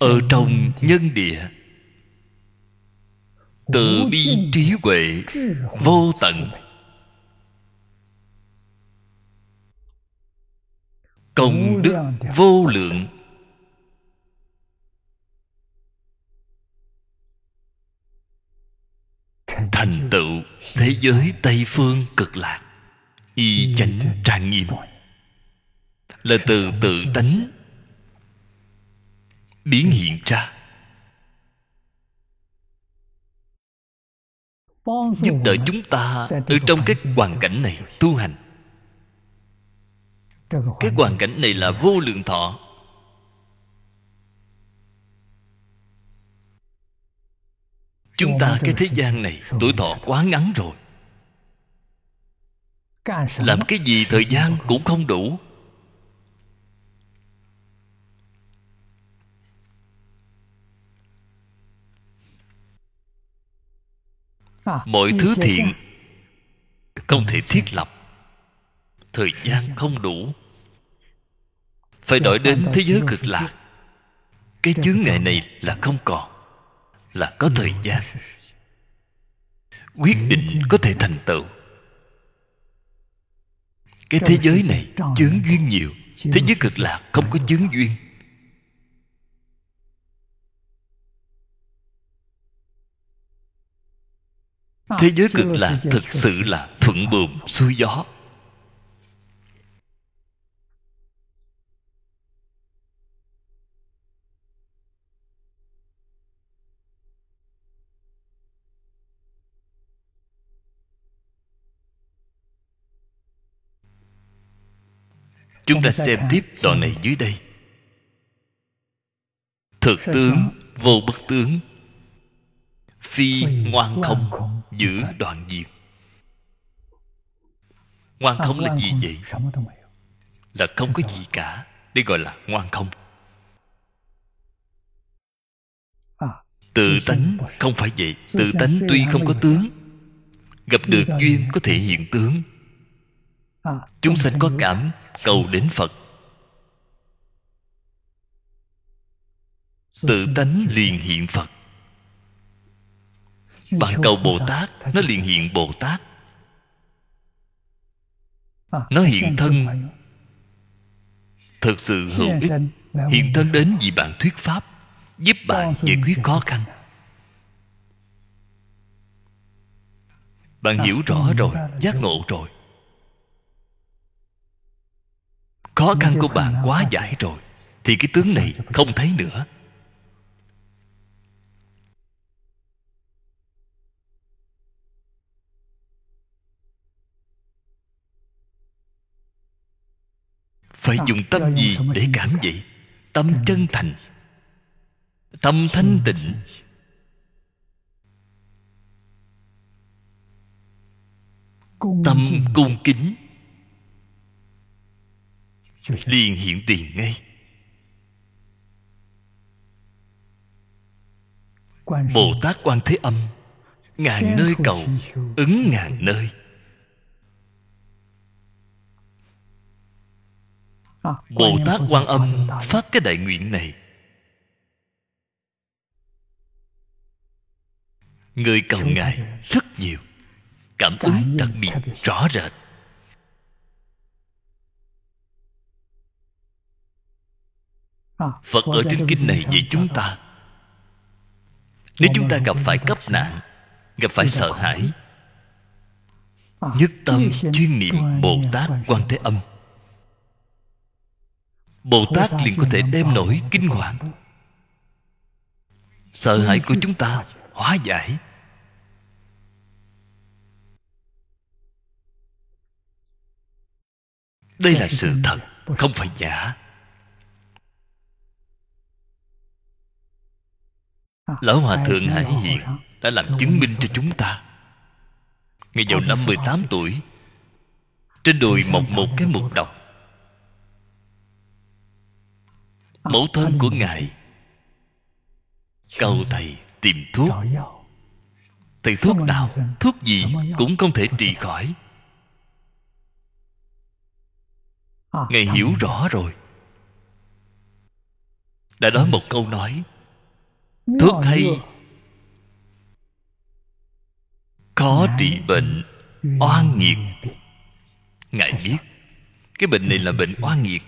S1: ở trong nhân địa từ bi trí huệ vô tận
S2: công đức vô lượng thành tựu thế giới tây
S1: phương cực lạc y chánh trang nghiêm là từ
S2: tự tánh biến hiện ra
S3: giúp đỡ chúng
S2: ta ở
S1: trong cái hoàn cảnh này tu hành cái hoàn cảnh này là vô lượng thọ chúng ta cái thế gian này tuổi thọ quá ngắn rồi làm cái gì thời gian cũng không đủ à, mọi thứ thiện không thể thiết lập thời dạ, gian dạ. không đủ phải đổi dạ, đến thế giới cực lạc cái chướng ngại này là không còn là có thời gian quyết định có thể thành tựu cái thế giới này chướng duyên nhiều thế giới cực lạc không có chướng duyên
S2: thế giới cực lạc thực sự là thuận buồm xuôi gió chúng ta xem tiếp
S1: đoạn này dưới đây thực tướng vô bất tướng phi ngoan không giữ đoạn diệt ngoan không là gì vậy là không có gì cả đây gọi là ngoan không
S2: tự tánh không phải vậy tự tánh tuy không có tướng gặp được duyên có thể
S1: hiện tướng À, Chúng sanh có cảm cầu đến Phật Tự tánh liền hiện Phật Bạn cầu Bồ Tát Nó liền hiện Bồ Tát
S2: Nó hiện thân
S1: Thật sự hữu ích Hiện thân đến vì bạn thuyết pháp Giúp bạn giải quyết khó khăn Bạn à. hiểu rõ rồi Giác ngộ rồi
S2: khó khăn của bạn
S1: quá giải rồi thì cái tướng này không thấy nữa
S2: phải dùng tâm
S1: gì để cảm vậy tâm chân thành tâm thanh tịnh tâm cung kính liền hiện tiền ngay bồ tát quan thế âm ngàn nơi cầu ứng ngàn nơi
S2: bồ à, tát quan âm phát
S1: cái đại nguyện này người cầu ngài rất nhiều cảm ứng đặc biệt rõ rệt
S2: Ờ, phật ở trên kinh này dạy chúng
S1: ta nếu chúng ta gặp phải cấp nạn gặp phải sợ hãi ờ, ờ, nhất tâm chuyên niệm bồ tát quan thế âm bồ tát liền có thể đem nổi kinh hoàng sợ hãi của chúng ta hóa giải
S2: đây là sự thật không phải giả Ờ, Lão
S1: Hòa Thượng Hải Hiện Đã làm chứng minh cho chúng ta Ngày vào năm 18 tuổi Trên đồi mọc một cái mục độc Mẫu ờ, thân của Ngài Cầu Thầy tìm thuốc Thầy thuốc nào Thuốc gì cũng không thể trị khỏi ờ, Ngài hiểu rõ rồi Đã nói một câu nói thuốc hay có trị bệnh oan nghiệt ngài biết cái bệnh này là bệnh oan nghiệt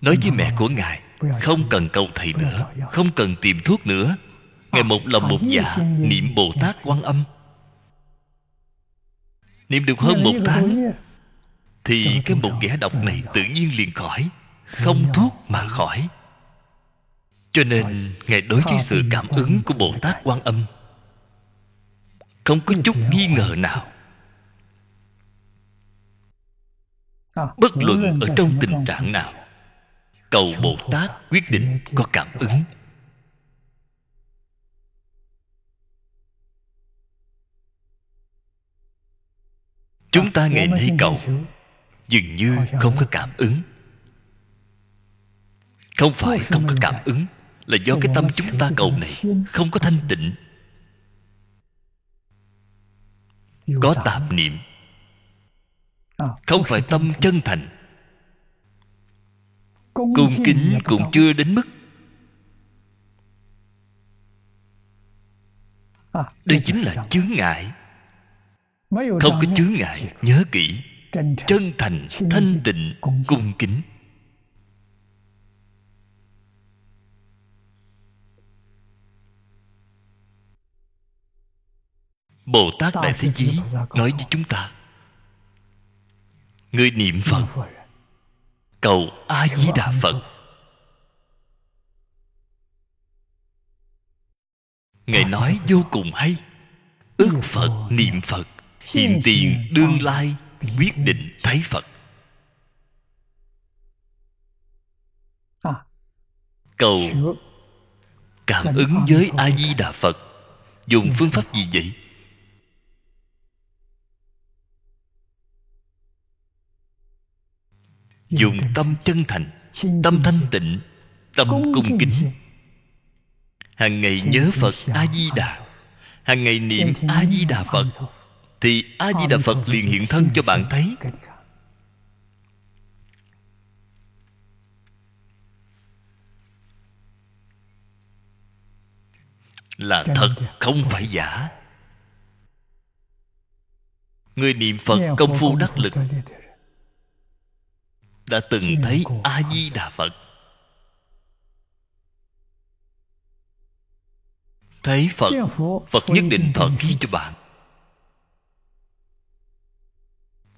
S1: nói với mẹ của ngài không cần cầu thầy nữa không cần tìm thuốc nữa ờ, ngài một lòng một dạ niệm bồ tát quan âm niệm được hơn một tháng thì cái một ghẻ độc này tự nhiên liền khỏi không thuốc mà khỏi cho nên
S3: ngài đối với sự cảm ứng của
S1: bồ tát quan âm không có chút nghi ngờ nào
S2: à, bất luận ở trong tình
S1: trạng nào cầu bồ tát quyết định có cảm ứng chúng à, ta ngày nay
S2: cầu dường như
S1: không có cảm ứng không phải không có cảm ứng là do cái tâm chúng ta cầu này không có thanh tịnh có tạp niệm không phải tâm chân thành
S2: cung kính cũng chưa
S1: đến mức đây chính là chướng ngại không có chướng ngại nhớ kỹ chân thành thanh tịnh cung kính bồ tát đại thế chí nói với chúng ta người niệm phật cầu a di đà phật ngài nói vô cùng hay ước phật niệm phật
S2: hiện tiền
S1: đương lai quyết định thấy phật à. cầu cảm ứng với a di đà phật dùng phương pháp gì vậy dùng tâm chân thành tâm thanh tịnh tâm cung kính hàng ngày nhớ phật a di đà hàng ngày niệm a di đà phật thì a di đà phật liền hiện thân cho bạn thấy là thật không phải giả người niệm phật công phu đắc lực đã từng thấy a di đà phật thấy phật
S3: phật nhất định thọ ký
S1: cho bạn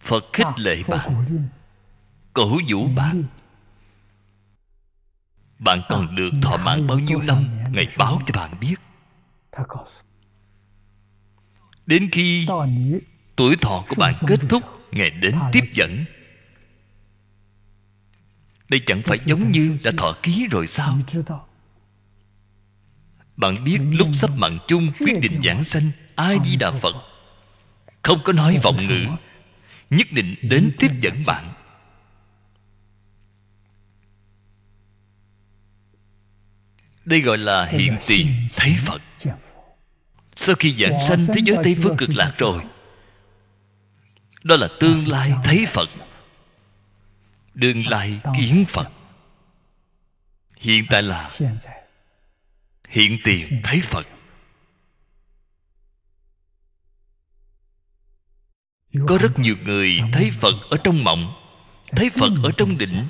S1: phật khích à, lệ bạn cổ vũ bạn bạn còn à, được thọ mạng bao nhiêu năm ngày báo cho bạn biết đến khi tuổi thọ của bạn kết thúc ngày đến tiếp dẫn đây chẳng phải giống như đã thọ ký rồi sao Bạn biết lúc sắp mạng chung Quyết định giảng sanh Ai đi Đà Phật Không có nói vọng ngữ Nhất định đến tiếp dẫn bạn Đây gọi là hiện tiền thấy Phật Sau khi giảng sanh thế giới Tây Phương cực lạc rồi Đó là tương lai thấy Phật đương lai kiến phật hiện tại là hiện tiền thấy phật có rất nhiều người thấy phật ở trong mộng à, thấy
S2: phật ở trong đỉnh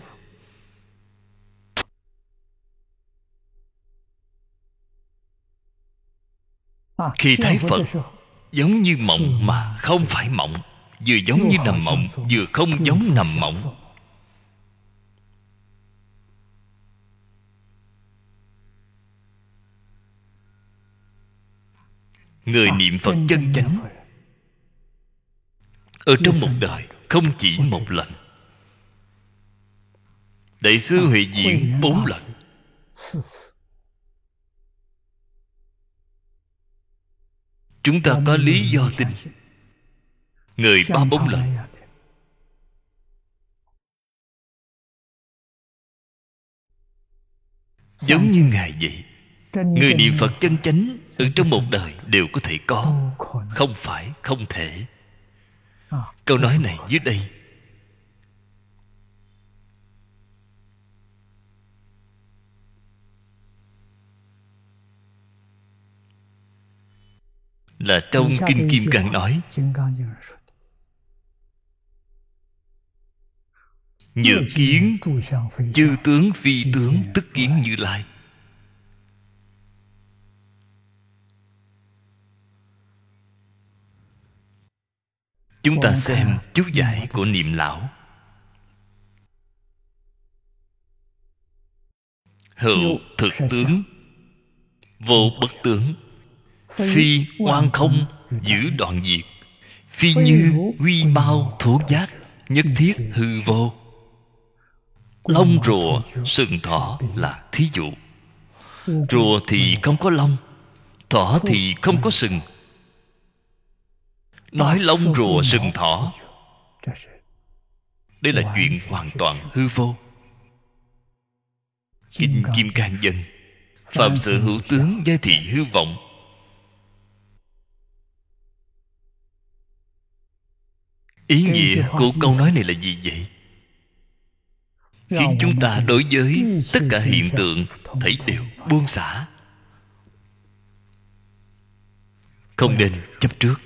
S2: khi thấy phật giống như
S1: mộng mà không phải mộng vừa giống như nằm mộng vừa không giống nằm mộng người niệm phật chân chánh ở trong một đời không chỉ một lần đại sư huệ diện bốn lần chúng ta có lý do tin
S2: người ba bốn lần
S3: giống như ngài vậy người niệm phật
S2: chân chánh ở trong một đời đều có thể có không phải
S1: không thể
S3: à, câu nói này dưới đây
S1: là trong kinh kim cang nói nhược kiến chư tướng phi tướng tức kiến như lai chúng ta xem chú giải của niệm lão hữu thực tướng vô bất tướng
S2: phi quan không
S1: giữ đoạn diệt phi như huy bao thủ giác nhất thiết hư vô lông rùa sừng thỏ là thí dụ rùa thì không có lông thỏ thì không có sừng nói lông rùa sừng thỏ dạ đây là chuyện hoàn toàn hư vô kinh kim cang dân phạm sự hữu dạ. tướng giai thị hư vọng ý nghĩa của câu nói này là gì vậy khiến chúng ta đối với tất cả hiện tượng thấy đều buông xả không nên chấp trước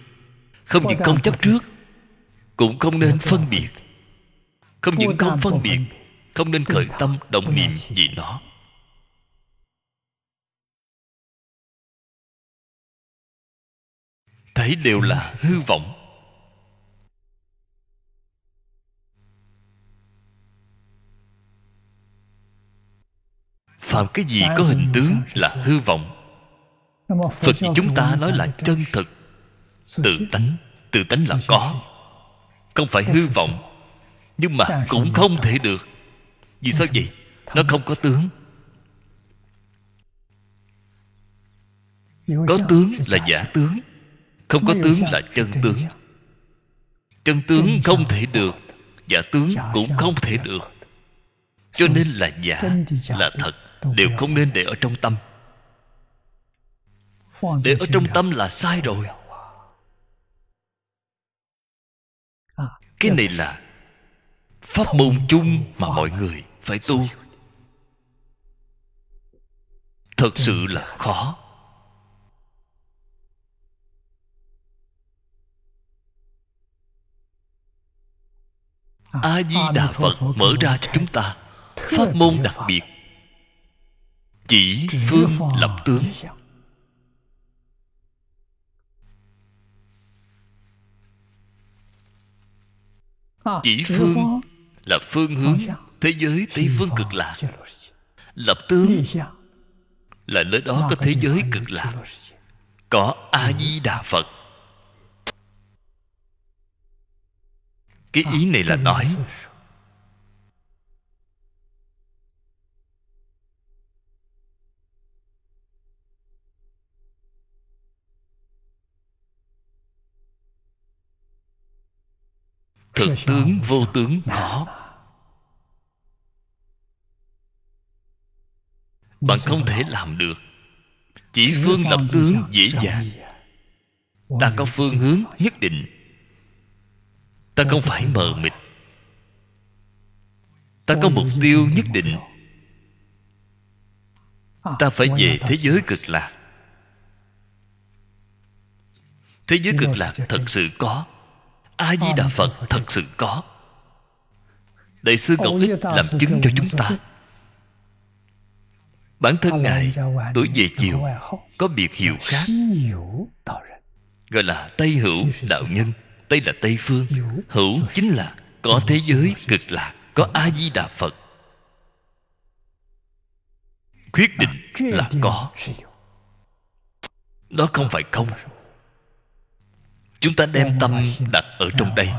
S1: không những không chấp trước cũng không nên phân biệt không những không
S2: phân biệt không nên khởi tâm động niệm vì nó thấy đều là hư vọng
S1: phạm cái gì có hình tướng là hư vọng phật chúng ta nói là chân thực tự tánh tự tánh là có không phải hư vọng nhưng mà cũng không thể được vì sao vậy nó không có tướng
S3: có tướng
S1: là giả tướng không có tướng là chân tướng chân tướng không thể được giả tướng cũng không thể được cho nên là giả là thật đều không nên để ở trong tâm để ở trong tâm là sai rồi cái này là pháp môn chung mà mọi người phải tu thật
S2: sự là khó à, a di đà phật
S1: mở ra cho chúng ta pháp môn đặc biệt chỉ phương lập tướng chỉ phương là phương hướng thế giới tây phương cực lạc lập tướng là nơi đó có thế giới cực lạc có ừ. a di đà phật
S2: cái ý này là nói thực tướng vô tướng khó bạn không thể làm được
S1: chỉ phương lập tướng dễ dàng ta có phương hướng nhất định ta không phải mờ mịt ta có mục tiêu nhất định à, ta phải về thế giới cực lạc thế giới cực lạc thật sự có a di đà phật thật sự có đại sư ngọc ích làm chứng cho chúng ta bản thân ngài tuổi về chiều có biệt hiệu khác gọi là tây hữu đạo nhân tây là tây phương hữu chính là có thế giới cực lạc có a di đà phật quyết định là có đó không phải không chúng ta đem tâm đặt ở trong đây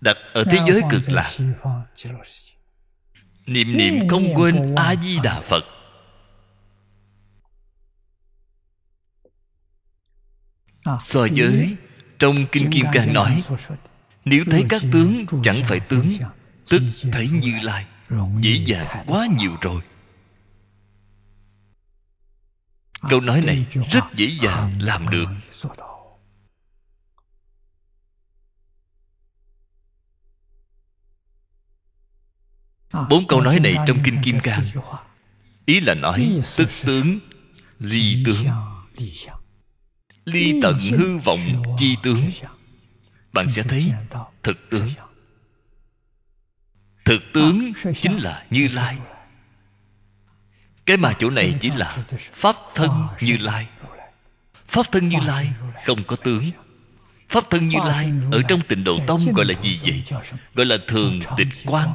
S1: đặt ở thế giới cực lạc niệm niệm không quên a di đà phật à, so với trong kinh kim cang nói nếu thấy các tướng chẳng phải tướng à, tức thấy như lai à, dễ dàng quá nhiều rồi
S2: câu nói này rất dễ dàng làm được
S1: À, bốn câu nói này trong kinh kim cang ý là nói tức tướng ly tướng
S3: ly tận hư
S1: vọng chi tướng bạn sẽ thấy thực tướng thực à, tướng chính là như lai cái mà chỗ này chỉ là pháp thân như lai pháp thân như lai không có tướng pháp thân như lai ở trong tịnh độ tông gọi là gì vậy gọi là thường tịnh quang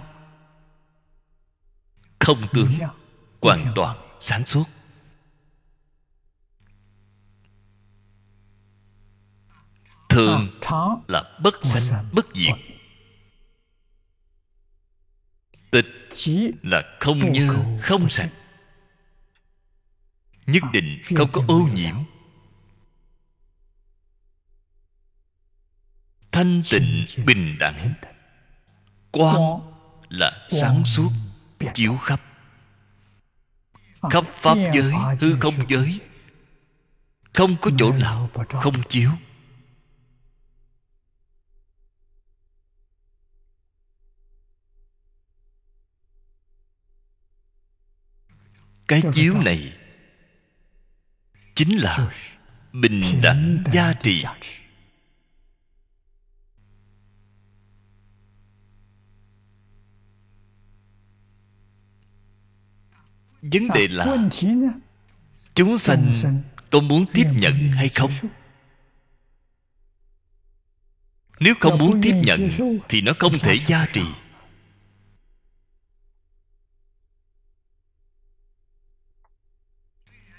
S1: không tướng hoàn toàn sáng suốt thường à, là bất sanh bất diệt tịch là không như không sạch nhất à, định không có ô nhiễm thanh tịnh bình đẳng quang là sáng suốt chiếu khắp khắp pháp giới hư không giới không có chỗ nào không chiếu cái chiếu này chính là bình đẳng giá trị vấn đề là chúng sanh có muốn tiếp nhận hay không
S2: nếu không muốn tiếp nhận thì nó không thể gia trì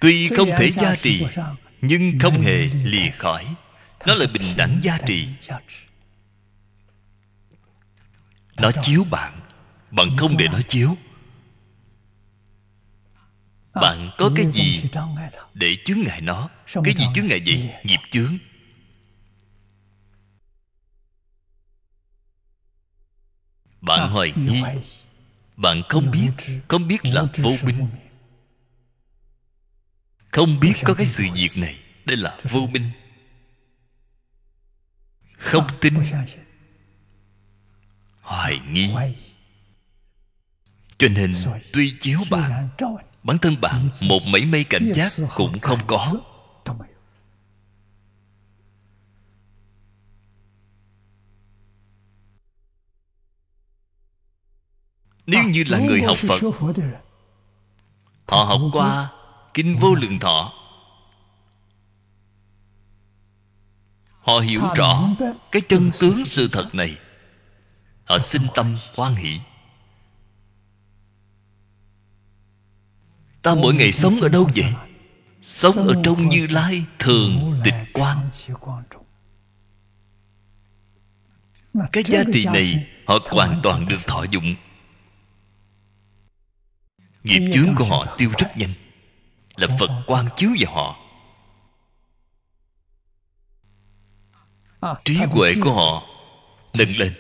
S1: tuy không thể gia trì nhưng không hề lìa khỏi nó là bình đẳng gia trì nó chiếu bạn bạn không để nó chiếu bạn có cái gì để chướng ngại nó cái gì chướng ngại gì nghiệp chướng bạn à, hoài nghi bạn không biết không biết là vô minh không biết có cái sự việc này đây là vô minh không à, tin hoài nghi cho nên tuy chiếu bạn bản thân bạn một mảy mây cảnh giác cũng không có
S2: nếu như là người học phật họ học qua
S1: kinh ừ. vô lượng thọ họ hiểu rõ cái chân tướng sự thật này họ sinh tâm quan hỷ
S3: ta mỗi ngày sống ở đâu vậy
S1: sống ở trong như lai thường tịch quan
S2: cái giá trị này
S1: họ hoàn toàn được thọ dụng nghiệp chướng của họ tiêu rất nhanh là phật quan chiếu vào họ
S2: à, trí huệ của họ nâng lên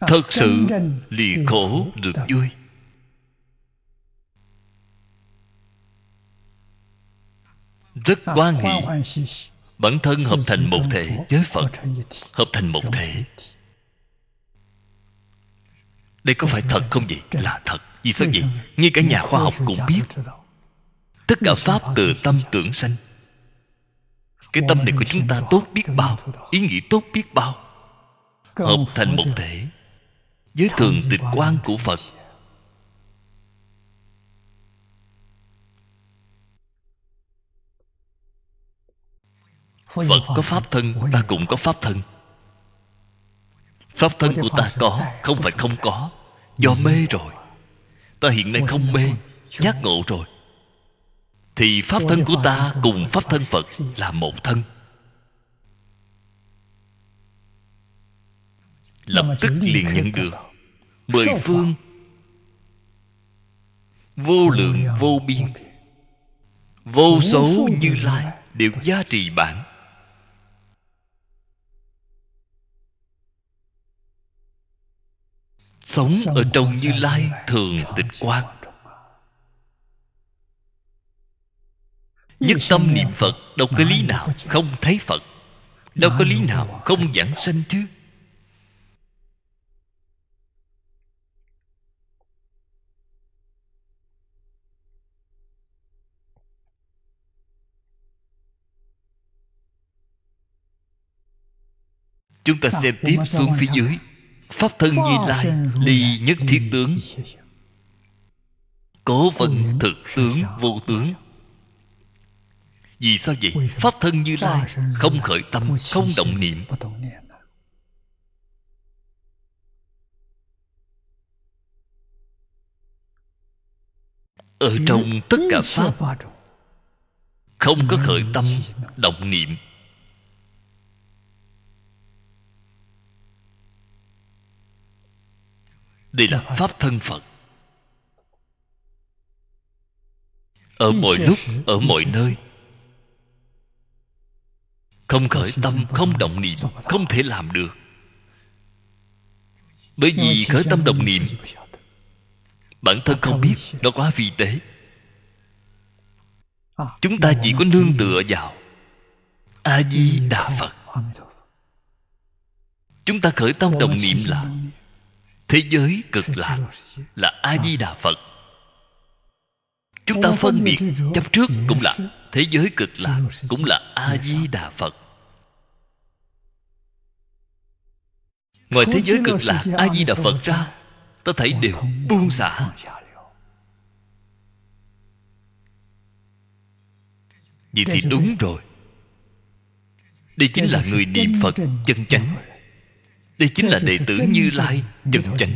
S2: thật sự lì khổ được vui
S1: rất ờ, quan hỷ bản thân hợp thành một thể với phật hợp thành một thể đây có phải thật không vậy là thật vì sao vậy ngay cả nhà khoa học cũng biết tất cả pháp từ tâm tưởng sanh cái tâm này của chúng ta tốt biết bao ý nghĩ tốt biết bao hợp thành một thể dưới thường tịch quan của phật phật có pháp thân ta cũng có pháp thân pháp thân của ta có không phải không có do ừ. mê rồi ta hiện nay không mê giác ngộ rồi thì pháp thân của ta cùng pháp thân phật là một thân lập tức liền nhận được mười phương vô lượng vô biên vô số như lai đều gia trì bản sống ở trong như lai thường tịch quan nhất tâm niệm phật đâu có lý nào không thấy phật đâu có lý nào không giảng sanh chứ
S2: chúng ta xem tiếp xuống phía dưới pháp
S1: thân như lai ly nhất thiết tướng cố vận thực tướng vô tướng vì sao vậy pháp thân như lai
S2: không khởi tâm không động niệm ở
S1: trong tất cả pháp không có khởi tâm động niệm đây là pháp thân phật ở mọi lúc ở mọi nơi không khởi tâm không động niệm không thể làm được bởi vì khởi tâm động niệm bản thân không biết nó quá vi tế à, chúng ta chỉ có nương tựa vào a di đà phật chúng ta khởi tâm động niệm là thế giới cực lạc là a di đà à. phật chúng ta phân biệt
S2: chấp trước cũng là
S1: thế giới cực lạc cũng là a di đà phật
S2: ngoài thế giới cực lạc
S1: a di đà phật ra ta thấy đều buông xả vậy thì đúng rồi đây chính là người niệm phật chân chánh đây chính là đệ tử như lai
S2: chân chánh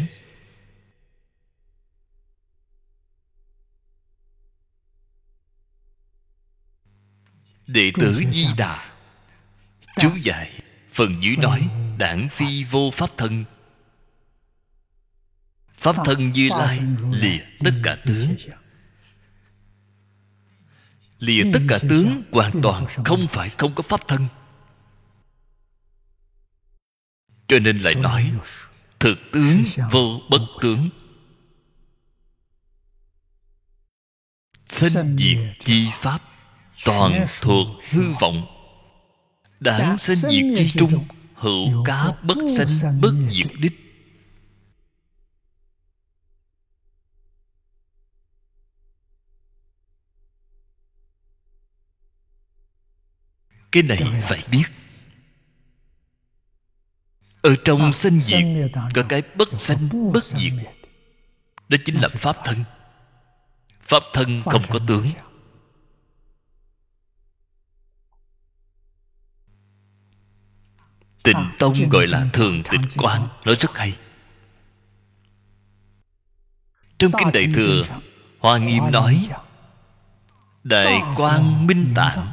S2: đệ tử di đà
S1: chú giải phần dưới nói đảng phi vô pháp thân pháp thân như lai lìa tất cả tướng lìa tất cả tướng hoàn toàn không phải không có pháp thân cho nên lại nói thực tướng vô bất tướng sinh diệt chi pháp toàn thuộc hư vọng đáng sinh diệt chi trung hữu cá bất sanh bất diệt đích
S2: cái này phải biết ở trong sanh diệt có cái
S1: bất sanh bất diệt đó chính là pháp thân pháp thân không có tướng tịnh tông gọi là thường tịnh quán nói rất hay
S3: trong kinh đại thừa
S1: hoa nghiêm nói đại quang minh tạng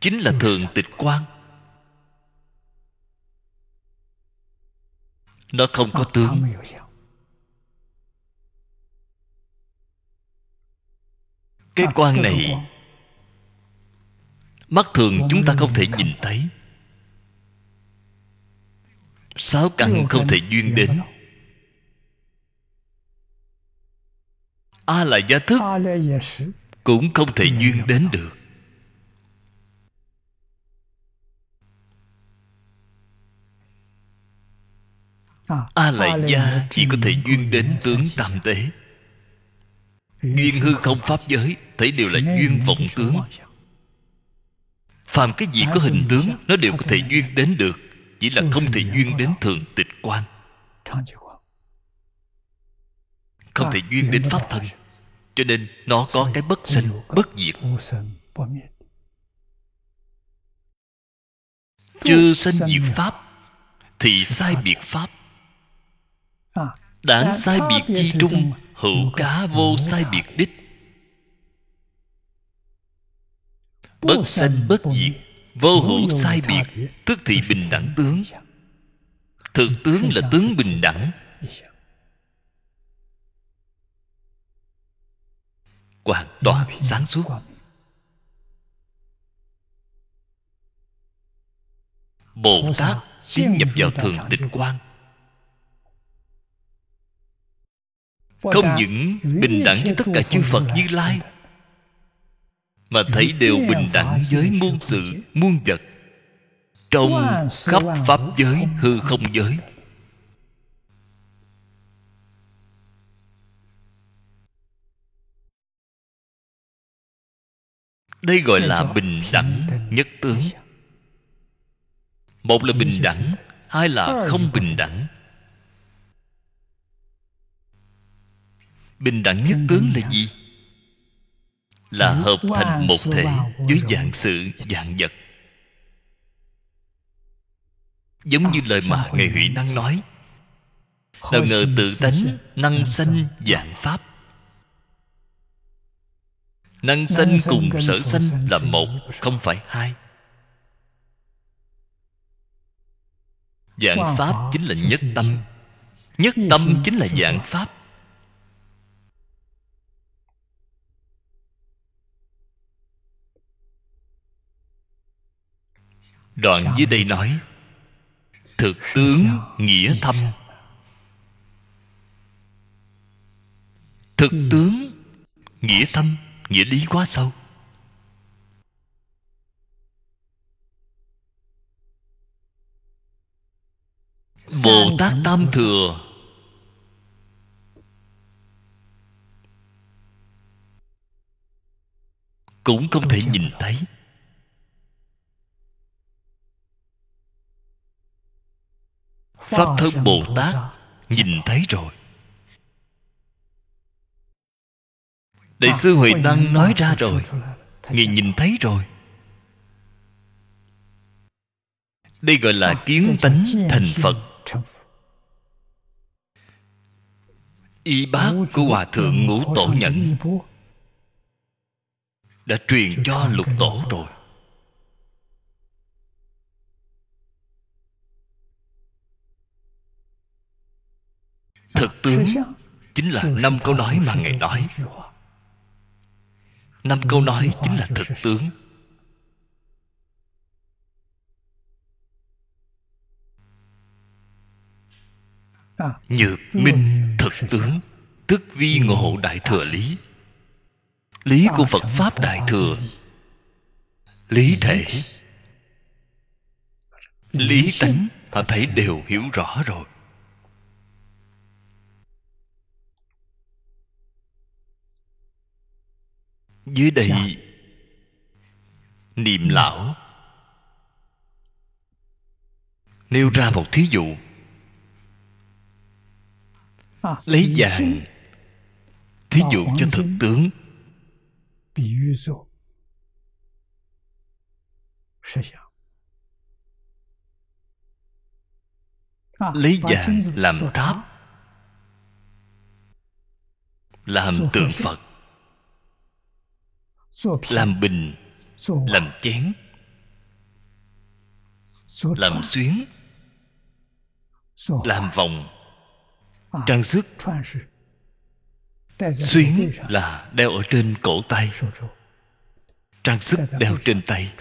S1: chính là thường tịch quang nó không có tướng
S2: cái quan này
S1: mắt thường chúng ta không thể nhìn thấy sáu căn không thể duyên đến a là gia thức cũng không thể duyên đến được
S2: À, a lại gia
S1: chỉ có thể duyên đến tướng tam tế duyên hư không pháp giới thấy đều là duyên vọng tướng phàm cái gì có hình tướng nó đều có thể duyên đến được chỉ là không thể duyên đến thường tịch quan
S3: không thể à, duyên đến pháp thân
S1: cho nên nó có cái bất sinh bất
S3: diệt Chưa sanh diệt pháp
S1: thì sai biệt pháp À, Đáng sai
S2: biệt chi trung
S1: Hữu cá vô sai biệt đích Bất sanh bất diệt Vô hữu sai biệt Tức thì bình đẳng tướng thượng tướng là tướng bình đẳng
S2: Hoàn toàn sáng suốt Bồ Tát tiến nhập vào thường tịch quan không
S1: những bình đẳng với tất cả chư phật như lai mà thấy đều bình đẳng với muôn sự muôn vật trong khắp pháp giới hư
S2: không giới đây gọi là bình đẳng nhất tướng một là bình đẳng hai là
S1: ờ, không bình đẳng bình đẳng nhất tướng là gì là hợp thành một thể với dạng sự dạng vật giống như à, lời mà ngài huệ năng nói
S3: nào ngờ tự tánh
S1: năng sanh dạng pháp năng sanh cùng sở sanh là một không phải hai dạng pháp chính là nhất tâm nhất tâm chính là dạng pháp
S2: đoạn dưới đây nói thực
S1: tướng nghĩa thâm thực ừ. tướng nghĩa thâm nghĩa lý quá sâu
S2: bồ tát tam thừa cũng không thể nhìn thấy pháp thân bồ tát nhìn thấy rồi
S1: đại à, sư huệ năng nói ra rồi ngài nhìn thấy rồi đây gọi là à, kiến tánh thành phật y bác của hòa thượng
S2: ngũ tổ nhẫn đã truyền cho lục tổ rồi thực à, tướng chính là năm câu nói mà ngài nói năm câu nói chính là thực tướng à, nhược minh
S3: thực tướng tức vi ngộ
S1: đại à. thừa lý lý của phật pháp đại thừa lý thể lý tánh họ thấy đều hiểu rõ rồi dưới đây dạ. niệm lão nêu ra một thí dụ
S2: à, lấy vàng thí dụ cho thực tướng
S3: lấy vàng à, làm tháp
S1: làm tượng phật làm bình làm chén làm xuyến làm vòng à, trang sức xuyến là đeo ở trên cổ tay trang sức đeo trên tay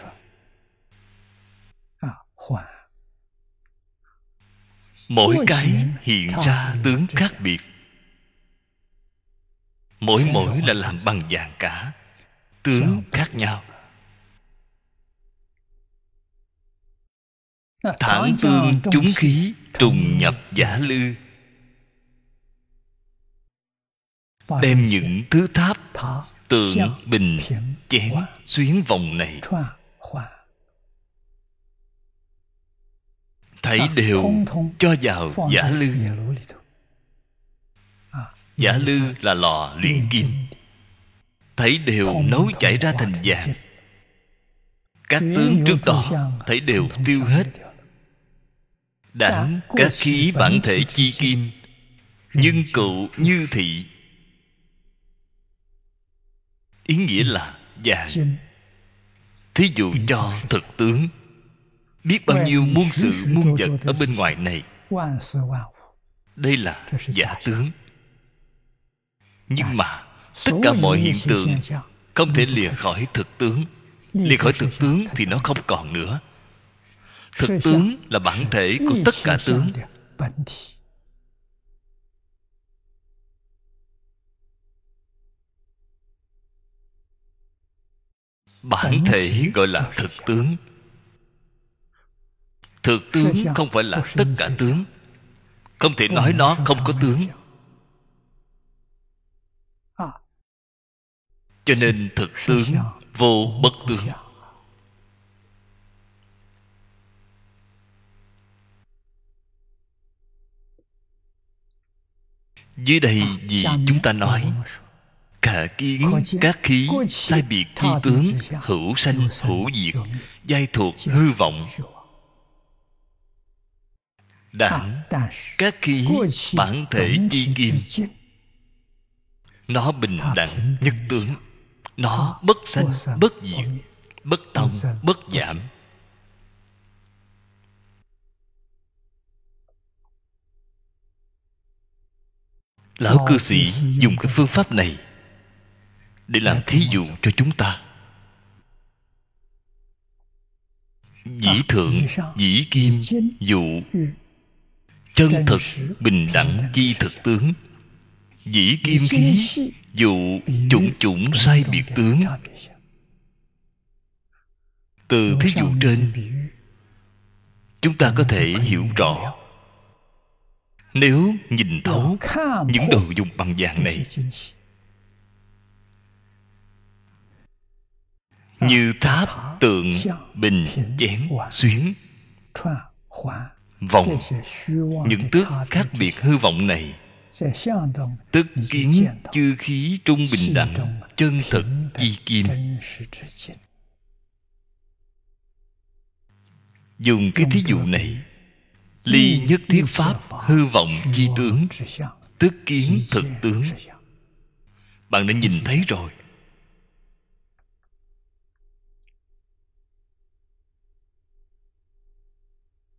S1: à, mỗi cái hiện ra tướng khác biệt mỗi mỗi là làm bằng vàng cả tướng khác nhau
S2: thản tương chúng khí trùng nhập giả lư
S1: đem những thứ tháp tượng bình chén xuyến vòng này thấy đều cho vào giả lư à, giả lư là lò luyện kim thấy đều nấu chảy ra thành dạng các tướng trước đó thấy đều tiêu hết đẳng dạ, các khí bản thể chi kim nhưng cựu như thị ý nghĩa là dạng thí dụ cho thực tướng biết bao nhiêu muôn sự muôn vật ở bên ngoài này đây là giả tướng nhưng mà tất cả mọi hiện tượng không thể lìa khỏi thực tướng
S3: lìa khỏi thực
S1: tướng thì nó không còn nữa thực tướng là bản thể của tất cả tướng
S2: bản thể gọi
S1: là thực tướng thực tướng không phải là tất cả tướng không thể nói nó không có tướng cho nên thực tướng vô bất tướng dưới đây gì chúng ta nói cả kiến các khí sai biệt chi tướng hữu sanh hữu diệt giai thuộc hư vọng đẳng các khí bản thể chi kim nó bình đẳng nhất tướng nó bất sanh bất diệt bất tông bất giảm lão cư sĩ dùng cái phương pháp này để làm dạ, thí dụ cho chúng ta
S3: dĩ à, thượng
S1: dĩ kim dụ ừ. chân thực bình đẳng chi thực tướng dĩ kim khí dụ chủng chủng sai biệt tướng từ thí dụ trên chúng ta có thể hiểu rõ nếu nhìn thấu những đồ dùng bằng vàng này như tháp tượng bình chén xuyến
S3: vòng những
S1: tước khác biệt hư vọng này tức kiến chư khí trung bình đẳng chân thực chi kim dùng cái thí dụ này ly nhất thiết pháp hư vọng chi tướng tức kiến thực tướng bạn đã nhìn thấy rồi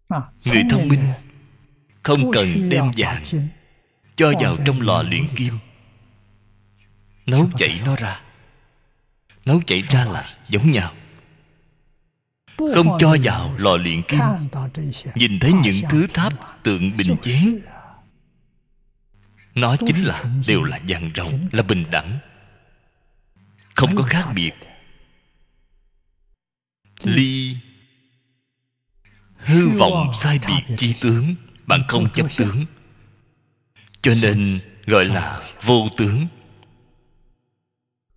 S2: à, người thông minh
S1: không cần đem giảng cho vào trong lò luyện kim nấu chảy nó ra nấu chảy ra là giống nhau
S3: không cho vào lò luyện kim nhìn thấy những thứ tháp
S1: tượng bình chế nó chính là đều là vàng rồng là bình đẳng không có khác biệt ly
S2: hư vọng sai biệt
S1: chi tướng bạn không chấp tướng cho nên gọi là vô tướng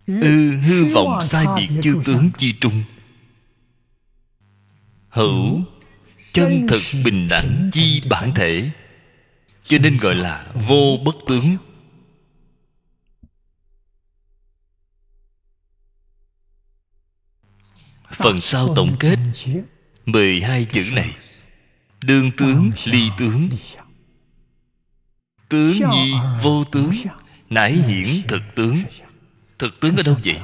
S3: ư ừ, hư vọng sai biệt chư tướng
S1: chi trung hữu chân thực bình đẳng chi bản thể
S2: cho nên gọi là vô bất tướng phần
S1: sau tổng kết 12 chữ này đương tướng ly tướng Tướng nhi ờ, vô tướng Nãi ờ, hiển thực tướng
S2: Thực tướng ở đâu vậy?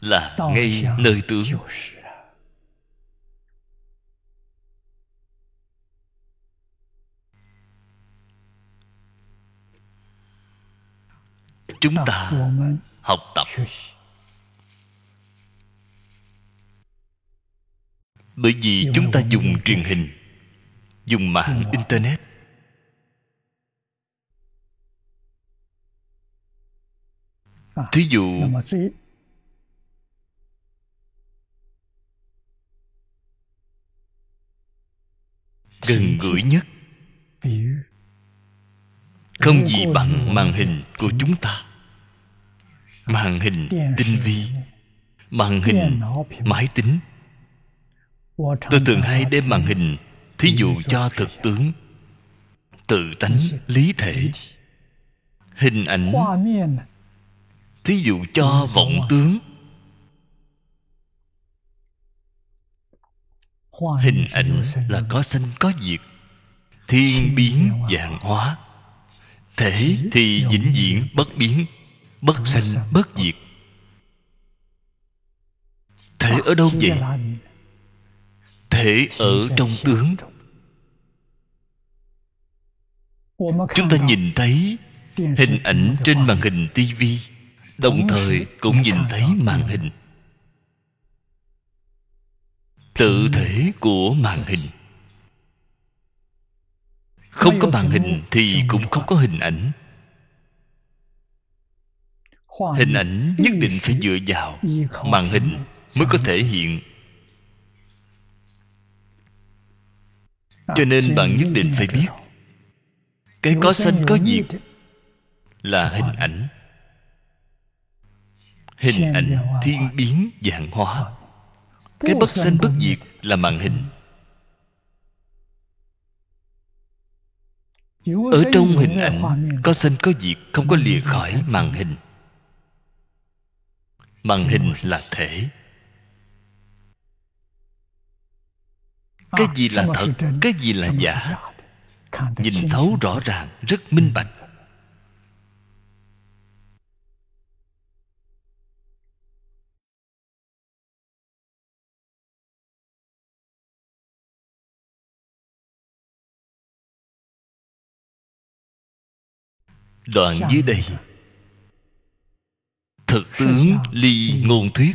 S2: Là ngay nơi tướng
S1: Chúng ta học tập bởi vì chúng ta dùng truyền hình dùng mạng internet
S2: à, thí dụ
S3: gần gũi nhất không gì bằng màn
S1: hình của chúng ta màn hình tinh vi màn hình máy tính
S3: tôi thường hay đem màn
S1: hình thí dụ cho thực tướng tự tánh lý thể hình ảnh thí dụ cho vọng tướng hình ảnh là có sinh có diệt thiên biến dạng hóa thể thì vĩnh viễn bất biến bất sinh bất diệt thể ở đâu vậy thể ở trong tướng chúng ta nhìn thấy hình ảnh trên màn hình tivi đồng thời cũng dạ nhìn thấy màn hình tự dạ thể của màn hình không có màn hình thì cũng không à? có hình ảnh hình ảnh nhất định phải dựa vào màn hình mới có thể hiện À, cho nên bạn nhất định phải biết cái có sanh có diệt là hình ảnh hình ảnh thiên biến dạng hóa
S2: cái bất sanh bất
S1: diệt là màn hình
S3: ở trong hình ảnh
S1: có sanh có diệt không có lìa khỏi màn hình màn hình là thể À, cái gì là thật cái gì là giả nhìn thấu rõ ràng rất minh bạch
S2: ừ. đoạn dưới đây thực tướng ly ngôn thuyết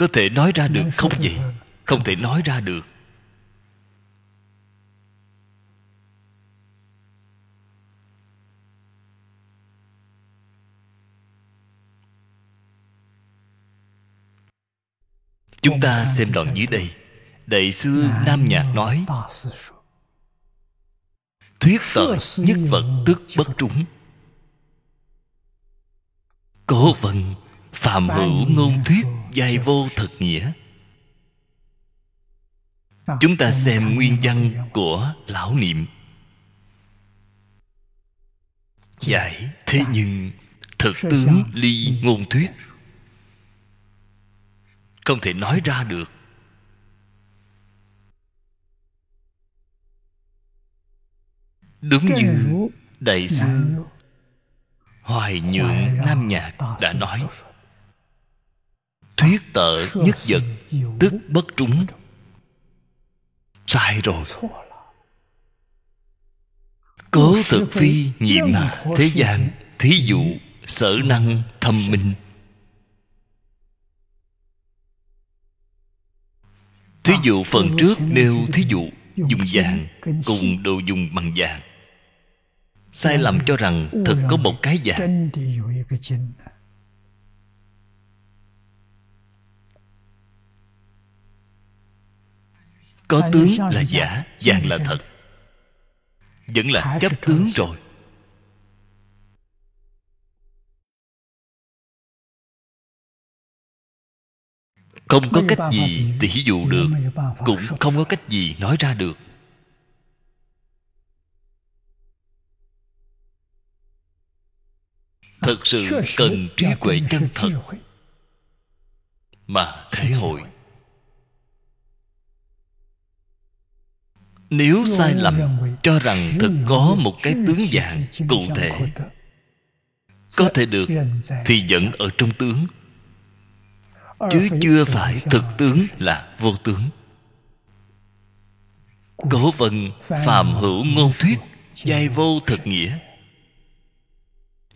S1: có thể nói ra được không vậy không thể nói ra được chúng ta xem đoạn dưới đây đại sư nam nhạc nói thuyết tận nhất vật tức bất trúng cố vân phạm hữu ngôn thuyết giai vô thực nghĩa chúng ta xem nguyên văn của lão niệm giải thế nhưng thực tướng ly ngôn thuyết không thể nói ra được đúng như đại sư hoài nhượng nam nhạc đã nói thuyết tợ nhất vật tức bất trúng sai rồi
S2: cố thực phi nhiệm hạ thế gian
S1: thí dụ sở năng thâm minh à, thí dụ phần trước nêu thí dụ dùng vàng cùng đồ dùng bằng vàng sai lầm cho rằng thật có một cái vàng có tướng là giả vàng là thật vẫn
S2: là chấp tướng rồi không có cách gì thì dụ được cũng không có cách gì nói ra được à,
S1: thật sự cần trí huệ chân thật mà thể hội nếu sai lầm cho rằng thật có một cái tướng dạng cụ thể có thể được thì vẫn ở trong tướng chứ chưa phải thực tướng là vô tướng cố vân phàm hữu ngôn thuyết giai vô thực nghĩa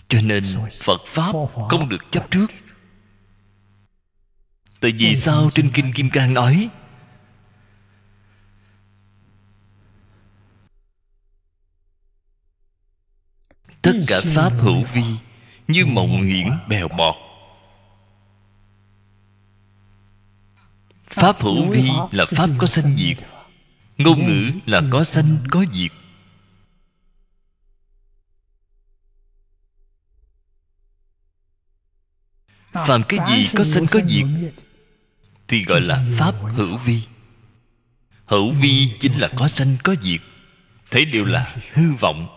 S1: cho nên phật pháp không được chấp trước tại vì sao trên kinh kim cang nói tất cả pháp hữu
S2: vi như mộng huyễn bèo
S1: bọt pháp hữu vi là pháp có sanh diệt ngôn ngữ là có sanh có diệt
S3: Phạm cái gì có sanh có diệt
S2: Thì gọi là Pháp hữu
S1: vi Hữu vi chính là có sanh có diệt Thế đều là hư vọng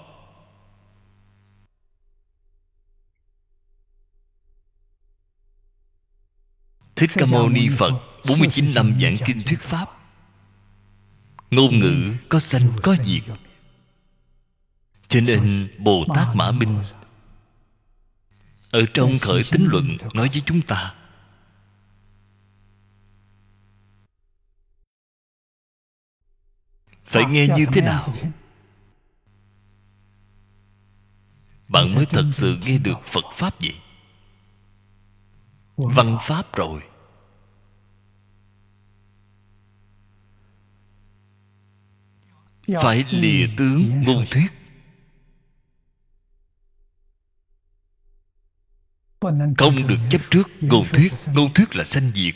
S1: Thích Ca Mâu Ni Phật 49 năm giảng kinh thuyết pháp Ngôn ngữ có sanh có diệt Cho nên Bồ Tát Mã Minh Ở trong khởi tính luận
S2: nói với chúng ta Phải nghe như thế nào
S1: Bạn mới thật sự nghe được Phật Pháp vậy văn pháp rồi
S3: dạ. phải ừ. lìa
S2: tướng dạ. ngôn thuyết không được chấp trước dạ, ngôn
S1: thuyết ngôn thuyết là sanh diệt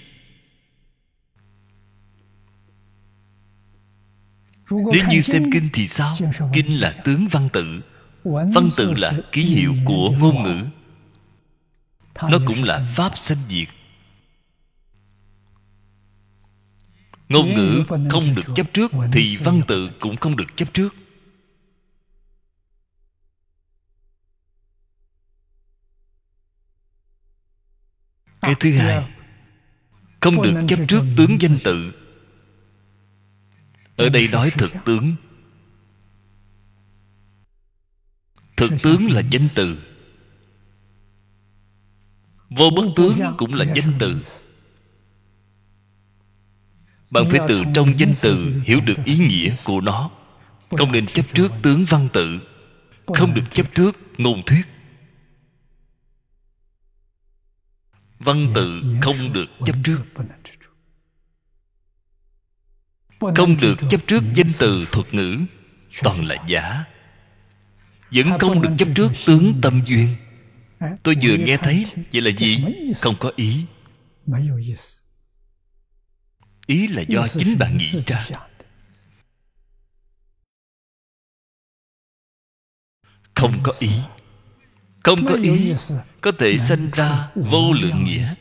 S3: nếu như xem kinh thì
S1: sao kinh là tướng văn tự
S3: văn tự là
S1: ký hiệu của ngôn ngữ nó cũng là pháp sanh diệt
S3: ngôn ngữ không được chấp trước thì văn tự
S1: cũng không được chấp trước
S2: cái thứ hai không được chấp trước tướng danh tự
S1: ở đây nói thực tướng thực tướng là danh từ Vô bất tướng cũng là danh từ Bạn phải từ trong danh từ Hiểu được ý nghĩa của nó Không nên chấp trước tướng văn tự Không được chấp trước ngôn thuyết Văn tự không được chấp trước Không được chấp trước danh từ thuật ngữ Toàn là giả Vẫn không được chấp trước tướng tâm duyên
S3: tôi vừa nghe thấy
S1: vậy là gì không có ý ý là
S3: do chính bạn nghĩ ra
S2: không có ý không có ý có thể sanh
S1: ra vô lượng nghĩa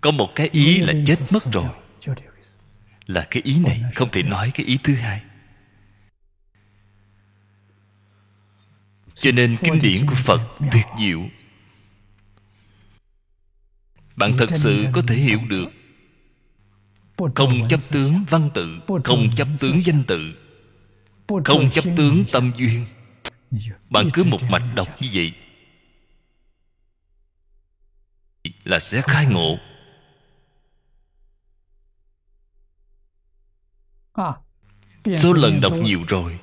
S1: có một cái ý là chết mất rồi là cái ý này không thể nói cái ý thứ hai cho nên kinh điển của phật tuyệt diệu bạn thật sự có thể hiểu được không chấp tướng văn tự không chấp tướng danh tự
S3: không chấp tướng
S1: tâm duyên bạn cứ một mạch đọc như vậy là sẽ khai ngộ
S2: số lần đọc nhiều
S1: rồi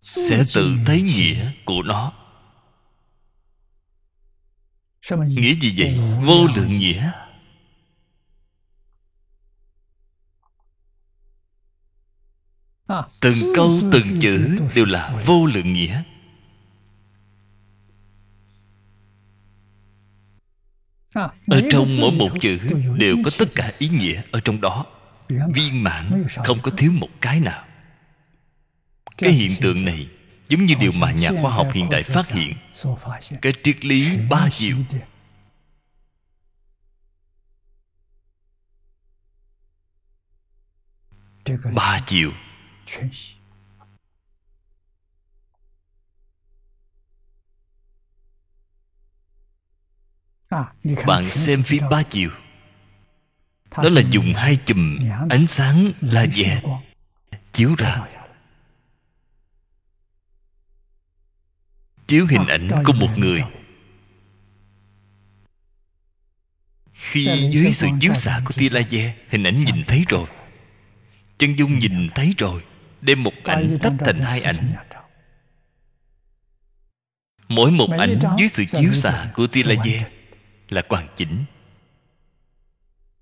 S1: sẽ tự thấy nghĩa của nó
S2: Nghĩa gì vậy? À, vô lượng nghĩa Từng câu từng chữ đều
S1: là vô lượng nghĩa
S2: Ở trong mỗi một chữ đều có tất
S1: cả ý nghĩa ở trong đó Viên mãn không có thiếu một cái nào Cái hiện tượng này giống như điều mà nhà khoa học hiện đại phát hiện cái triết lý ba chiều
S2: à, ba chiều bạn xem phim ba chiều đó là dùng
S1: hai chùm ánh sáng laser chiếu ra chiếu hình ảnh của một người khi dưới sự chiếu xạ của tia laser hình ảnh nhìn thấy rồi chân dung nhìn thấy rồi đem một ảnh tách thành hai ảnh mỗi một ảnh dưới sự chiếu xạ của tia laser là hoàn chỉnh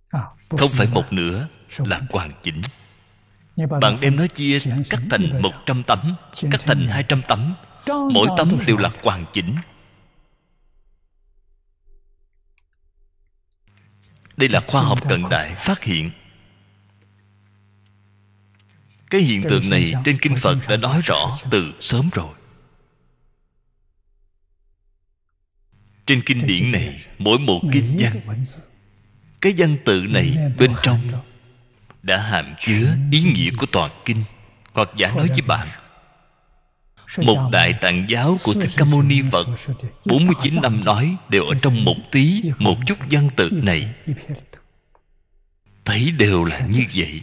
S1: à, không phải một nửa là hoàn chỉnh bạn đem nó chia cắt thành 100 tấm cắt thành 200 tấm mỗi tấm đều là hoàn chỉnh đây là khoa học cận đại phát hiện cái hiện tượng này trên kinh phật đã nói rõ từ sớm rồi trên kinh điển này mỗi một kinh văn cái văn tự này bên trong đã hàm chứa ý nghĩa của toàn kinh hoặc giả nói với bạn một đại tạng giáo của Thích Ca Mâu Ni Phật 49 năm nói đều ở trong một tí Một chút văn tự này Thấy đều là như vậy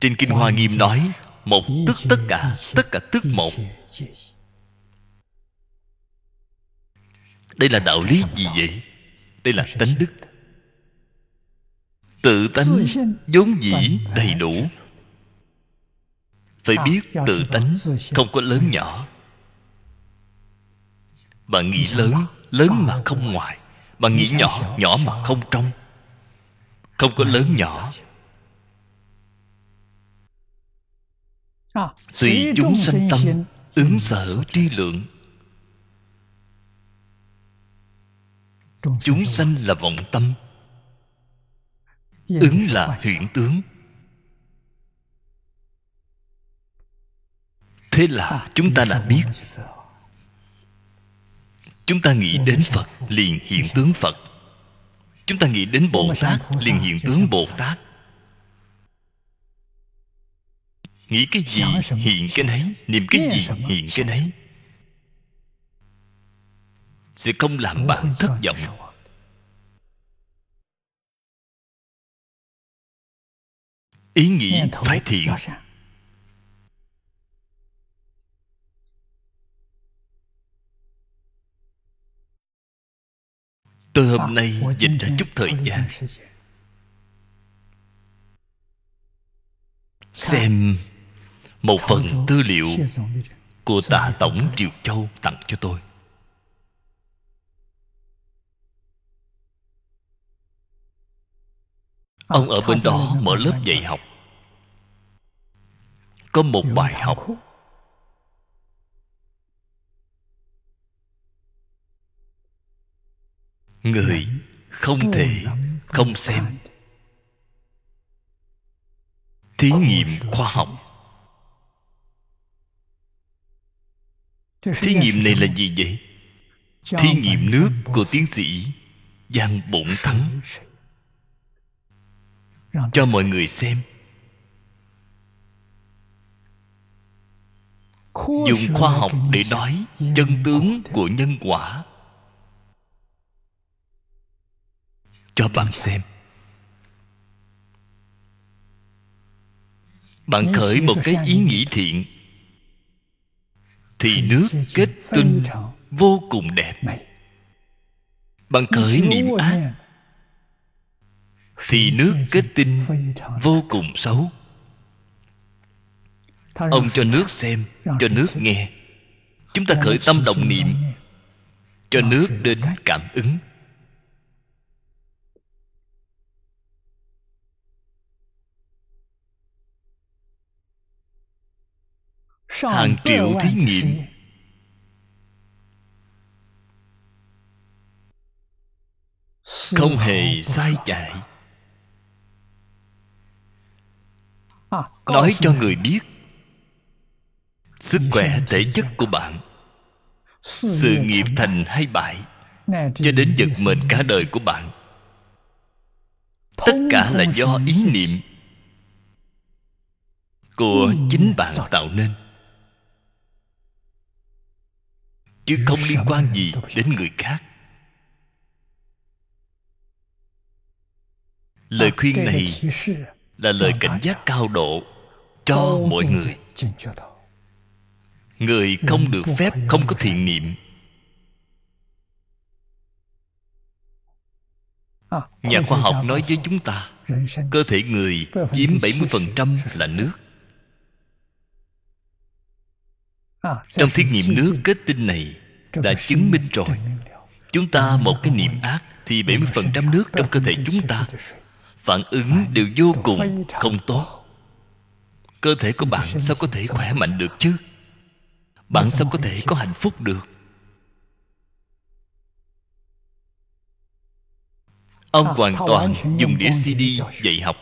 S1: Trên Kinh Hoa Nghiêm nói Một tức tất cả Tất cả tức một Đây là đạo lý gì vậy? Đây là tánh đức Tự tánh
S2: vốn dĩ
S1: đầy đủ phải biết tự tánh không có lớn nhỏ bạn nghĩ lớn lớn mà không ngoài bạn nghĩ nhỏ nhỏ mà không trong không có lớn nhỏ
S2: tùy chúng sanh tâm
S1: ứng sở tri lượng chúng sanh là vọng tâm ứng là hiện tướng thế là chúng ta đã biết chúng ta nghĩ đến phật liền hiện tướng phật chúng ta nghĩ đến bồ tát liền hiện tướng bồ tát nghĩ cái gì hiện cái nấy niệm cái gì hiện cái nấy
S2: sẽ không làm bạn thất vọng ý nghĩ phải thiện Tôi hôm nay dịch ra chút thời gian
S1: Xem một phần tư liệu của tạ tổng Triều Châu tặng cho tôi
S2: Ông ở bên đó mở lớp dạy học Có một bài học người không thể không xem
S1: thí nghiệm khoa học
S3: thí nghiệm này là gì vậy thí nghiệm
S1: nước của tiến sĩ giang bổn thắng cho mọi người xem dùng khoa học để nói chân tướng của nhân quả cho bạn xem bạn khởi một cái ý nghĩ thiện thì nước kết tinh vô cùng đẹp bạn khởi niệm à ác thì nước kết tinh vô cùng xấu ông cho nước xem cho nước nghe chúng ta khởi tâm động niệm cho nước đến cảm ứng
S2: hàng triệu thí nghiệm
S1: không hề sai chạy à, nói cho người biết sức khỏe thể chất của bạn sự nghiệp thành hay bại cho đến vận mệnh cả đời của bạn
S2: tất cả là do ý
S1: niệm của chính bạn tạo nên chứ không liên quan gì đến người khác lời khuyên này là lời cảnh giác cao độ cho mọi người người không được phép không có thiện niệm
S2: à, nhà khoa học nói
S1: với chúng ta cơ thể người chiếm 70% là nước
S2: À, trong thí nghiệm
S1: nước kết tinh này đã chứng minh rồi chúng ta một cái niệm ác thì 70% nước trong cơ thể chúng ta phản ứng đều vô cùng không tốt cơ thể của bạn sao có thể khỏe mạnh được chứ bạn sao có thể có hạnh phúc được
S2: ông à, hoàn toàn dùng đĩa cd
S1: dạy học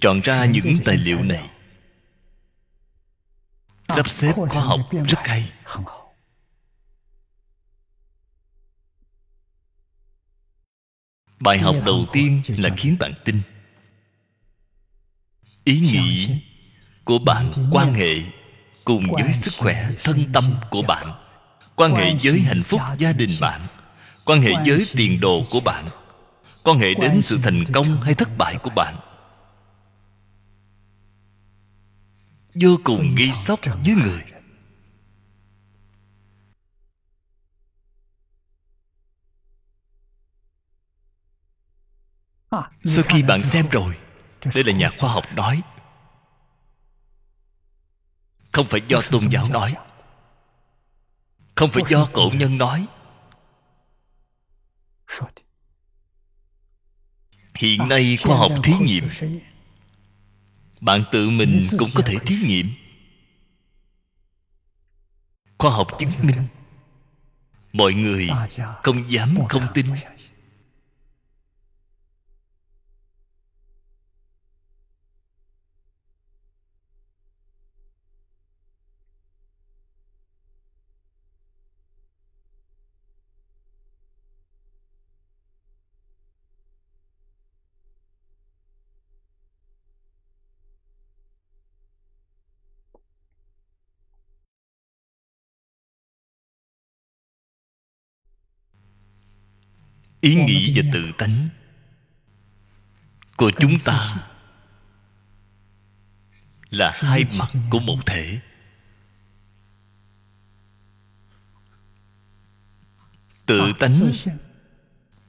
S1: chọn ra những tài liệu này
S2: sắp xếp khoa học rất hay
S1: bài học đầu tiên là khiến bạn tin ý nghĩ của bạn quan hệ cùng với sức khỏe thân tâm của bạn quan hệ với hạnh phúc gia đình bạn quan hệ với tiền đồ của bạn quan hệ đến sự thành công hay thất bại của bạn vô cùng nghi sốc với người
S2: à, sau khi bạn
S1: xem rồi đây là nhà khoa học nói không phải do tôn giáo nói không phải do cổ nhân nói hiện à, nay khoa học thí nghiệm bạn tự mình cũng có thể thí nghiệm khoa học chứng minh mọi người à, dạ. không dám không
S2: tin ý nghĩ và tự tánh của chúng ta
S1: là hai mặt của một thể tự tánh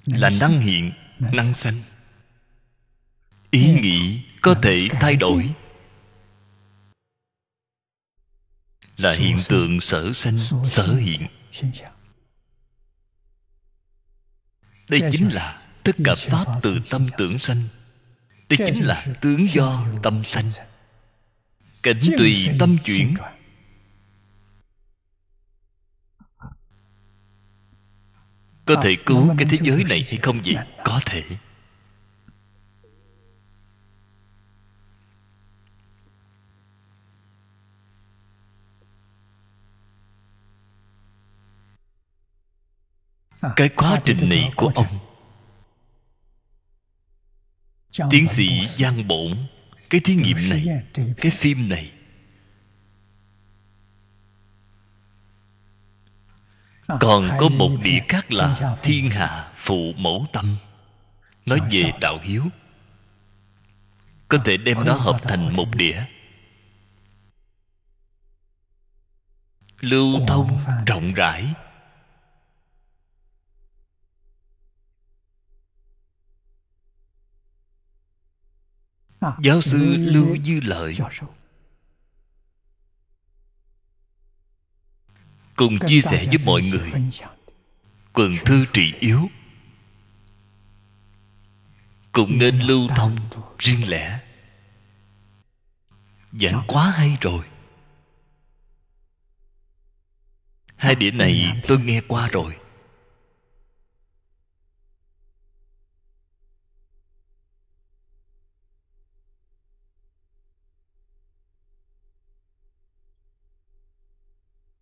S1: là năng hiện năng sanh ý nghĩ có thể thay đổi
S3: là hiện tượng sở sanh sở hiện
S1: đây chính là tất cả pháp từ tâm tưởng sanh đây chính là tướng do tâm sanh cảnh tùy tâm chuyển à, dạ. có thể cứu cái thế giới này hay không vậy có thể
S2: cái quá trình này của ông tiến sĩ giang
S1: bổn cái thí nghiệm này cái phim này
S3: còn có một đĩa khác là thiên hạ
S1: phụ mẫu tâm nói về đạo hiếu có thể đem nó hợp thành một đĩa
S2: lưu thông rộng rãi giáo sư lưu dư lợi
S1: cùng chia sẻ với mọi người quần thư trị yếu cũng nên lưu thông riêng lẻ giảng quá hay rồi
S2: hai điểm này tôi nghe qua rồi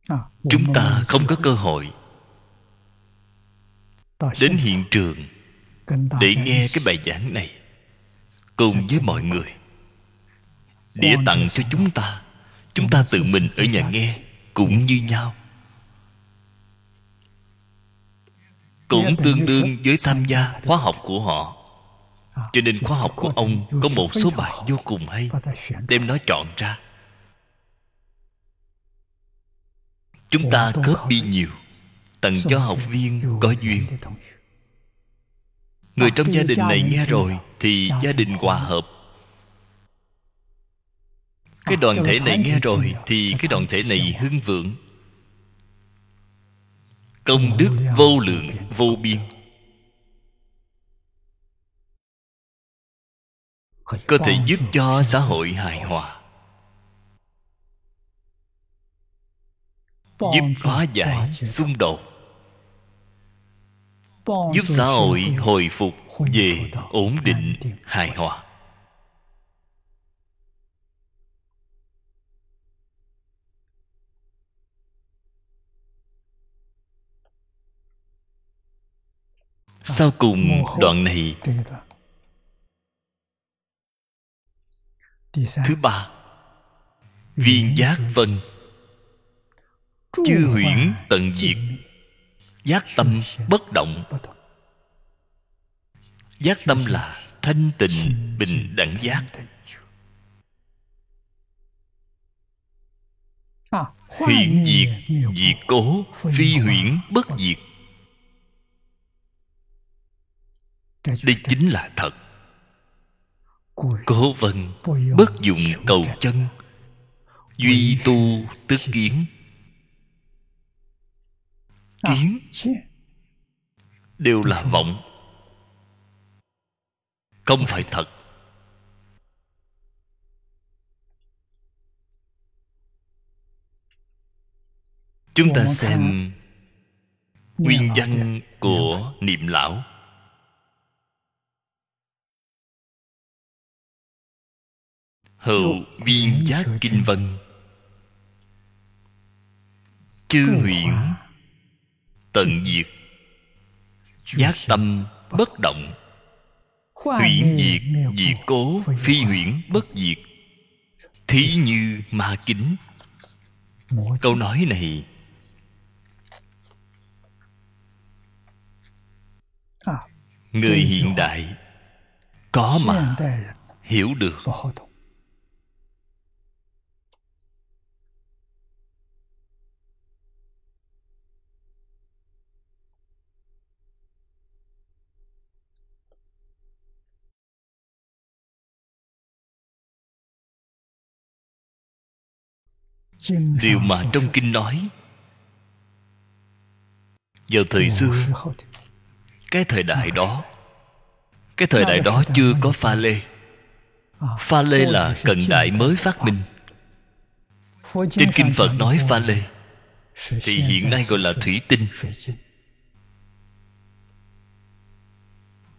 S3: À, chúng ta
S1: không có cơ hội đến hiện trường để nghe cái bài giảng này cùng với mọi người đĩa tặng cho chúng ta chúng ta tự mình ở nhà nghe cũng như nhau
S3: cũng tương đương
S1: với tham gia khóa học của họ à, cho nên khóa học của ông có một số bài vô cùng hay đem nó chọn ra chúng ta copy nhiều tặng cho học viên có duyên người trong gia đình này nghe rồi thì gia đình hòa hợp cái đoàn thể này nghe rồi thì cái đoàn thể này hưng
S2: vượng công đức vô lượng vô biên có thể giúp cho xã hội hài hòa giúp phá
S1: giải xung đột
S2: giúp xã hội hồi phục về
S1: ổn định hài hòa à,
S2: sau cùng đoạn này
S1: thứ ba viên giác vân
S2: chư huyễn
S1: tận diệt giác tâm bất động giác tâm là thanh tịnh bình đẳng giác
S2: Huyễn à, diệt
S3: Diệt cố Phi huyễn bất diệt
S1: Đây chính là thật Cố vân Bất dụng cầu chân Duy tu tức kiến kiến đều là vọng không phải thật
S2: chúng ta xem nguyên văn của niệm lão hữu viên giác kinh vân
S1: chư huyện tận diệt giác tâm bất động
S3: huyễn diệt
S1: diệt cố phi huyễn bất diệt thí như ma kính câu nói này à, người hiện đại có mà hiểu được
S2: điều mà trong kinh nói vào thời xưa
S1: cái thời đại đó cái thời đại đó chưa có pha lê à, pha lê là cận đại mới phát minh
S3: trên kinh phật
S1: nói pha lê thì hiện nay gọi là thủy tinh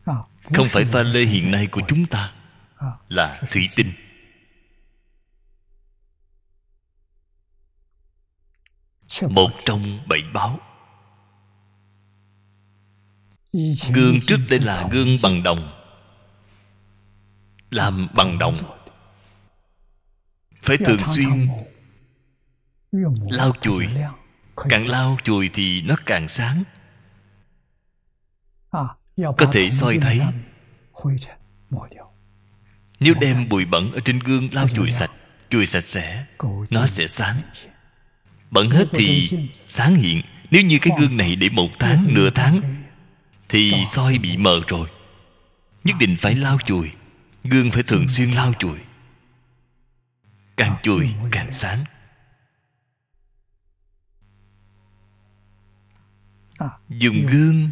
S2: à, không phải pha
S1: lê hiện nay của chúng ta à, là thủy tinh Một trong bảy báo Gương trước đây là gương bằng đồng Làm bằng đồng Phải thường xuyên Lau chùi Càng lau chùi thì nó càng sáng Có thể soi thấy Nếu đem bụi bẩn ở trên gương lau chùi sạch Chùi sạch sẽ Nó sẽ sáng bẩn hết thì sáng hiện nếu như cái gương này để một tháng nửa tháng thì soi bị mờ rồi nhất định phải lau chùi gương phải thường xuyên lau chùi càng chùi càng sáng dùng gương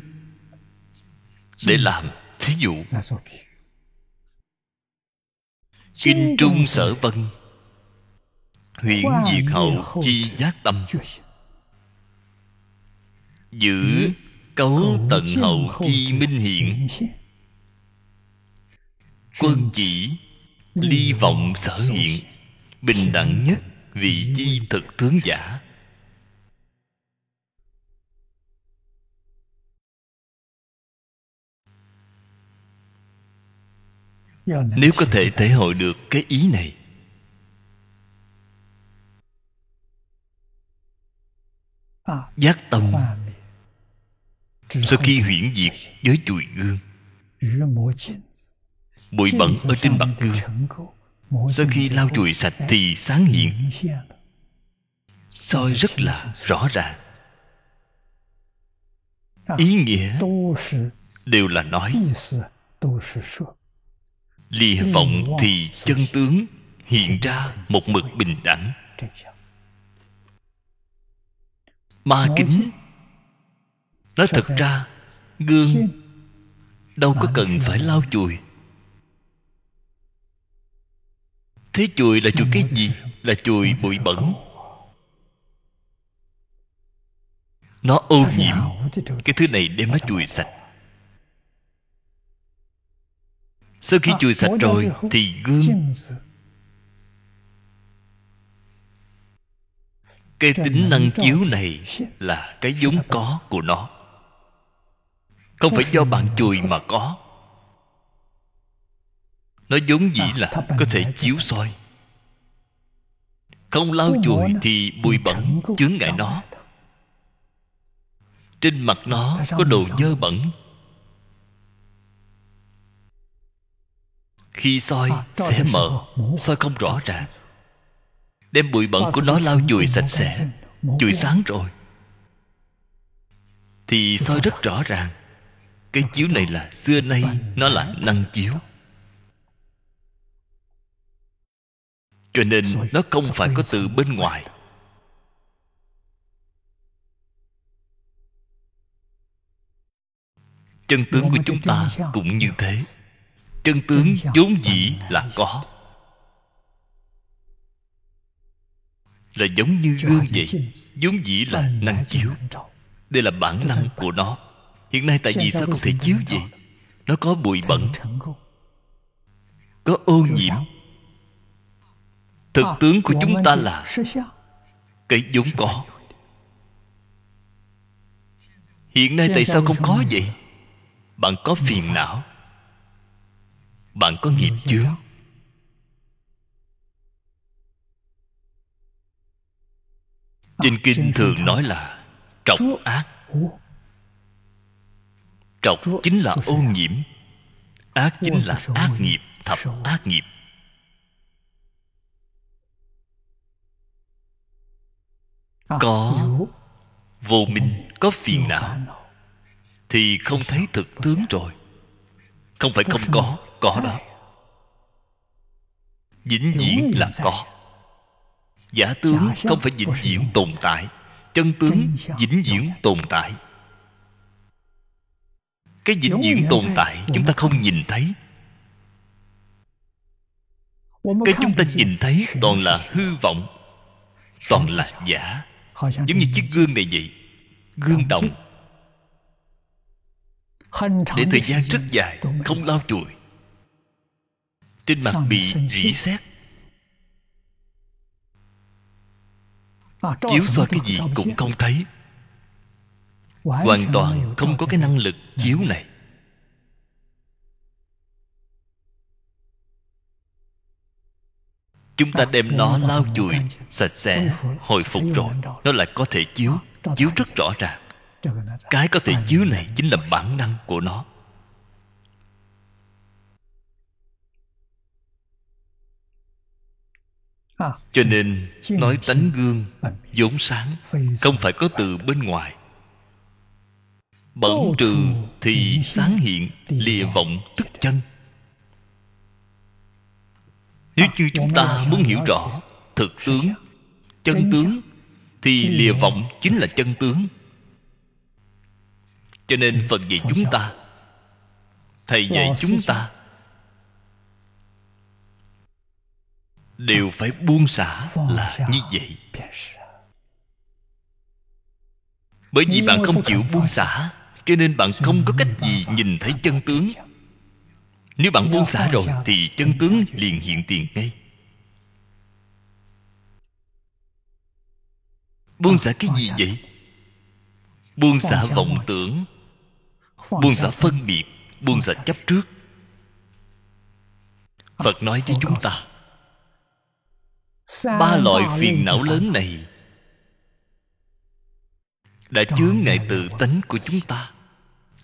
S1: để làm thí dụ
S3: kinh trung
S1: sở vân Huyễn diệt hậu chi giác tâm Giữ cấu tận hậu chi minh hiện Quân chỉ ly vọng sở hiện Bình đẳng nhất vị chi thực tướng giả
S2: Nếu có thể thể hội
S1: được cái ý này giác tâm sau khi huyễn diệt với chùi gương
S3: bụi bẩn ở trên mặt gương
S1: sau khi lau chùi sạch thì sáng hiện soi rất là rõ ràng
S3: ý nghĩa
S1: đều là nói lìa vọng thì chân tướng hiện ra một mực bình đẳng ma kính nó thật ra gương đâu có cần phải lau chùi thế chùi là chùi cái gì là chùi bụi bẩn nó ô nhiễm cái thứ này đem nó chùi sạch sau khi à, chùi sạch rồi thì gương cái tính năng chiếu này là cái vốn có của nó không phải do bạn chùi mà có nó vốn dĩ à, là có thể chiếu soi không lau chùi thì bụi bẩn chướng ngại nó trên mặt nó có đồ dơ bẩn khi soi à, sẽ mở soi không rõ ràng đem bụi bẩn của nó lau chùi sạch sẽ chùi sáng rồi thì soi rất rõ ràng cái chiếu này là xưa nay nó là năng chiếu
S2: cho nên nó không phải có từ bên ngoài
S1: chân tướng của chúng ta cũng như thế chân tướng vốn dĩ là có là giống như gương vậy vốn dĩ là năng chiếu đây là bản năng của nó hiện nay tại vì sao không thể chiếu vậy nó có bụi bẩn có ô nhiễm thực à, tướng của chúng ta là cái vốn có hiện nay tại sao không có vậy bạn có phiền não bạn có nghiệp chướng trên kinh thường nói là trọc ác trọc chính là ô nhiễm ác chính là ác nghiệp thập ác nghiệp có vô minh có phiền não thì không thấy thực tướng rồi không phải không có có đó vĩnh viễn là có giả tướng không phải vĩnh viễn tồn tại chân tướng vĩnh viễn tồn tại cái vĩnh viễn tồn tại chúng ta không nhìn thấy cái chúng ta nhìn thấy toàn là hư vọng toàn là giả giống như chiếc gương này vậy gương đồng để thời gian rất dài không lau chùi trên mặt bị rỉ sét Ờ, chiếu soi cái gì cũng không thấy
S3: hoàn toàn
S1: không có cái năng lực dạ. chiếu này chúng ta đem nó lau chùi sạch sẽ hồi phục rồi nó lại có thể chiếu chiếu rất rõ ràng cái có thể chiếu này chính là bản năng của nó cho nên nói tánh gương vốn sáng không phải có từ bên ngoài bẩn trừ thì sáng hiện lìa vọng tức chân à, nếu như chúng ta muốn hiểu rõ thực tướng chân tướng thì lìa vọng chính là chân tướng cho nên phật dạy chúng ta thầy dạy chúng ta đều phải buông xả là như vậy bởi vì bạn không chịu buông xả cho nên bạn không có cách gì nhìn thấy chân tướng nếu bạn buông xả rồi thì chân tướng liền hiện tiền ngay buông xả cái gì vậy buông xả vọng tưởng buông xả phân biệt buông xả chấp trước phật nói với chúng ta
S3: ba loại phiền não
S1: lớn này đã chướng ngại tự à, tánh của chúng ta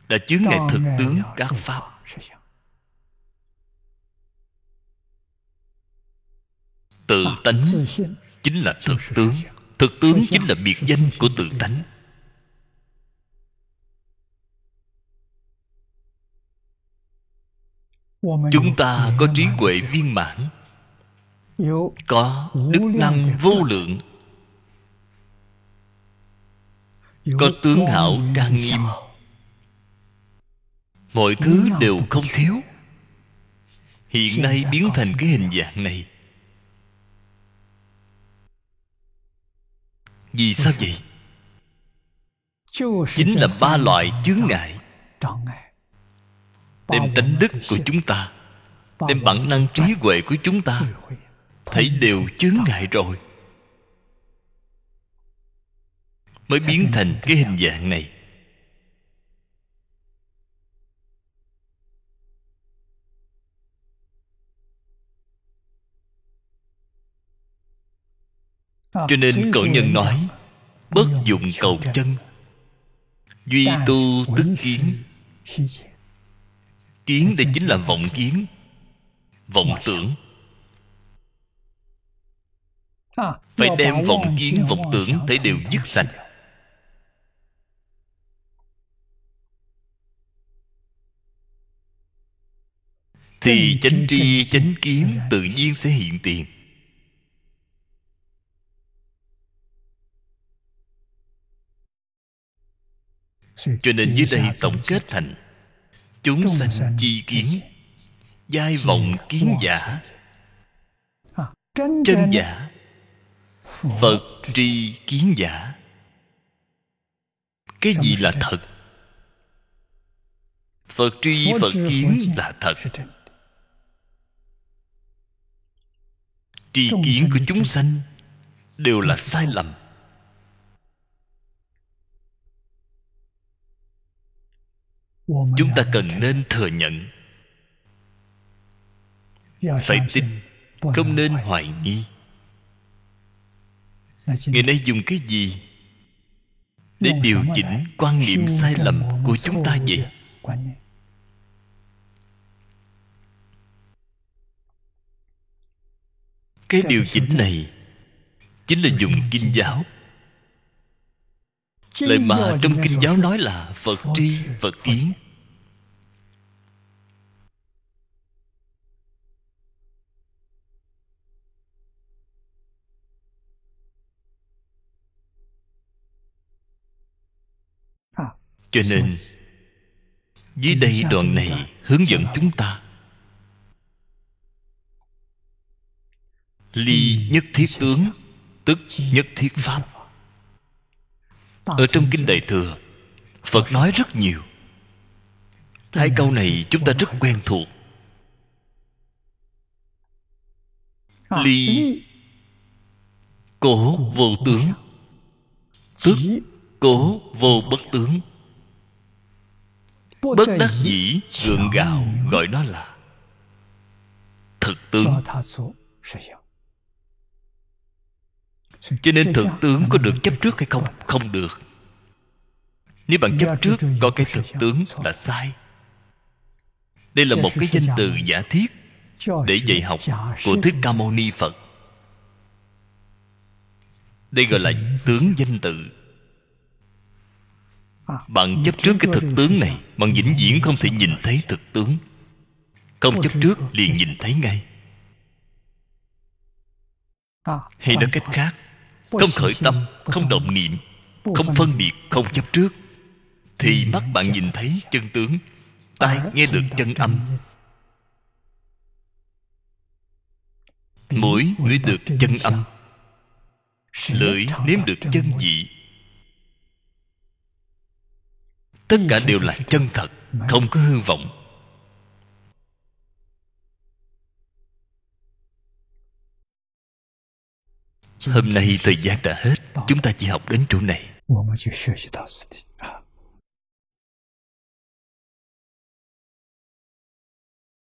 S1: đã chướng ngại thực tướng các pháp tự tánh chính là thực tướng thực tướng chính là biệt danh của tự tánh chúng ta có trí huệ viên mãn có đức năng vô lượng có tướng hảo trang nghiêm mọi thứ đều không thiếu hiện nay biến thành cái hình dạng này vì sao vậy chính là ba loại chướng ngại đem tính đức của chúng ta đem bản năng trí huệ của chúng ta thấy đều chướng ngại rồi
S2: mới biến thành cái hình dạng này cho nên cổ nhân nói
S1: bất dụng cầu chân duy tu tức kiến kiến đây chính là vọng kiến vọng tưởng
S2: phải đem vọng kiến vọng
S1: tưởng thấy đều
S2: dứt sạch thì chánh tri chánh kiến tự nhiên sẽ hiện tiền cho nên dưới đây tổng kết thành
S1: chúng sanh chi kiến giai vọng kiến giả chân giả phật tri kiến giả cái gì là thật phật tri phật kiến là thật tri kiến của chúng sanh đều là sai lầm chúng ta cần nên thừa nhận phải tin không nên hoài nghi ngày nay dùng cái gì để điều chỉnh quan niệm sai lầm của chúng ta vậy cái điều chỉnh này chính là dùng kinh giáo
S2: lời mà trong kinh giáo
S1: nói là phật tri phật kiến
S2: cho nên dưới đây đoạn này hướng dẫn chúng ta
S1: ly nhất thiết tướng tức nhất thiết pháp
S2: ở trong kinh
S1: đại thừa phật nói rất nhiều hai câu này chúng ta rất quen thuộc ly cổ vô tướng tức cố vô bất tướng bất đắc dĩ gượng gạo gọi nó là thực tướng cho nên thực tướng có được chấp trước hay không không được nếu bạn chấp trước có cái thực tướng là sai đây là một cái danh từ giả thiết để dạy học của thích ca mâu ni phật đây gọi là tướng danh từ bạn chấp trước cái thực tướng này bạn vĩnh viễn không thể nhìn thấy thực tướng không chấp trước liền nhìn thấy ngay
S2: hay nói cách khác không khởi tâm
S1: không động niệm không phân biệt không chấp trước thì mắt bạn nhìn thấy chân tướng tai nghe được chân âm mũi ngửi được chân âm lưỡi nếm được chân vị tất cả đều là chân thật không có
S2: hư vọng hôm nay thời gian đã hết chúng ta chỉ học đến chỗ này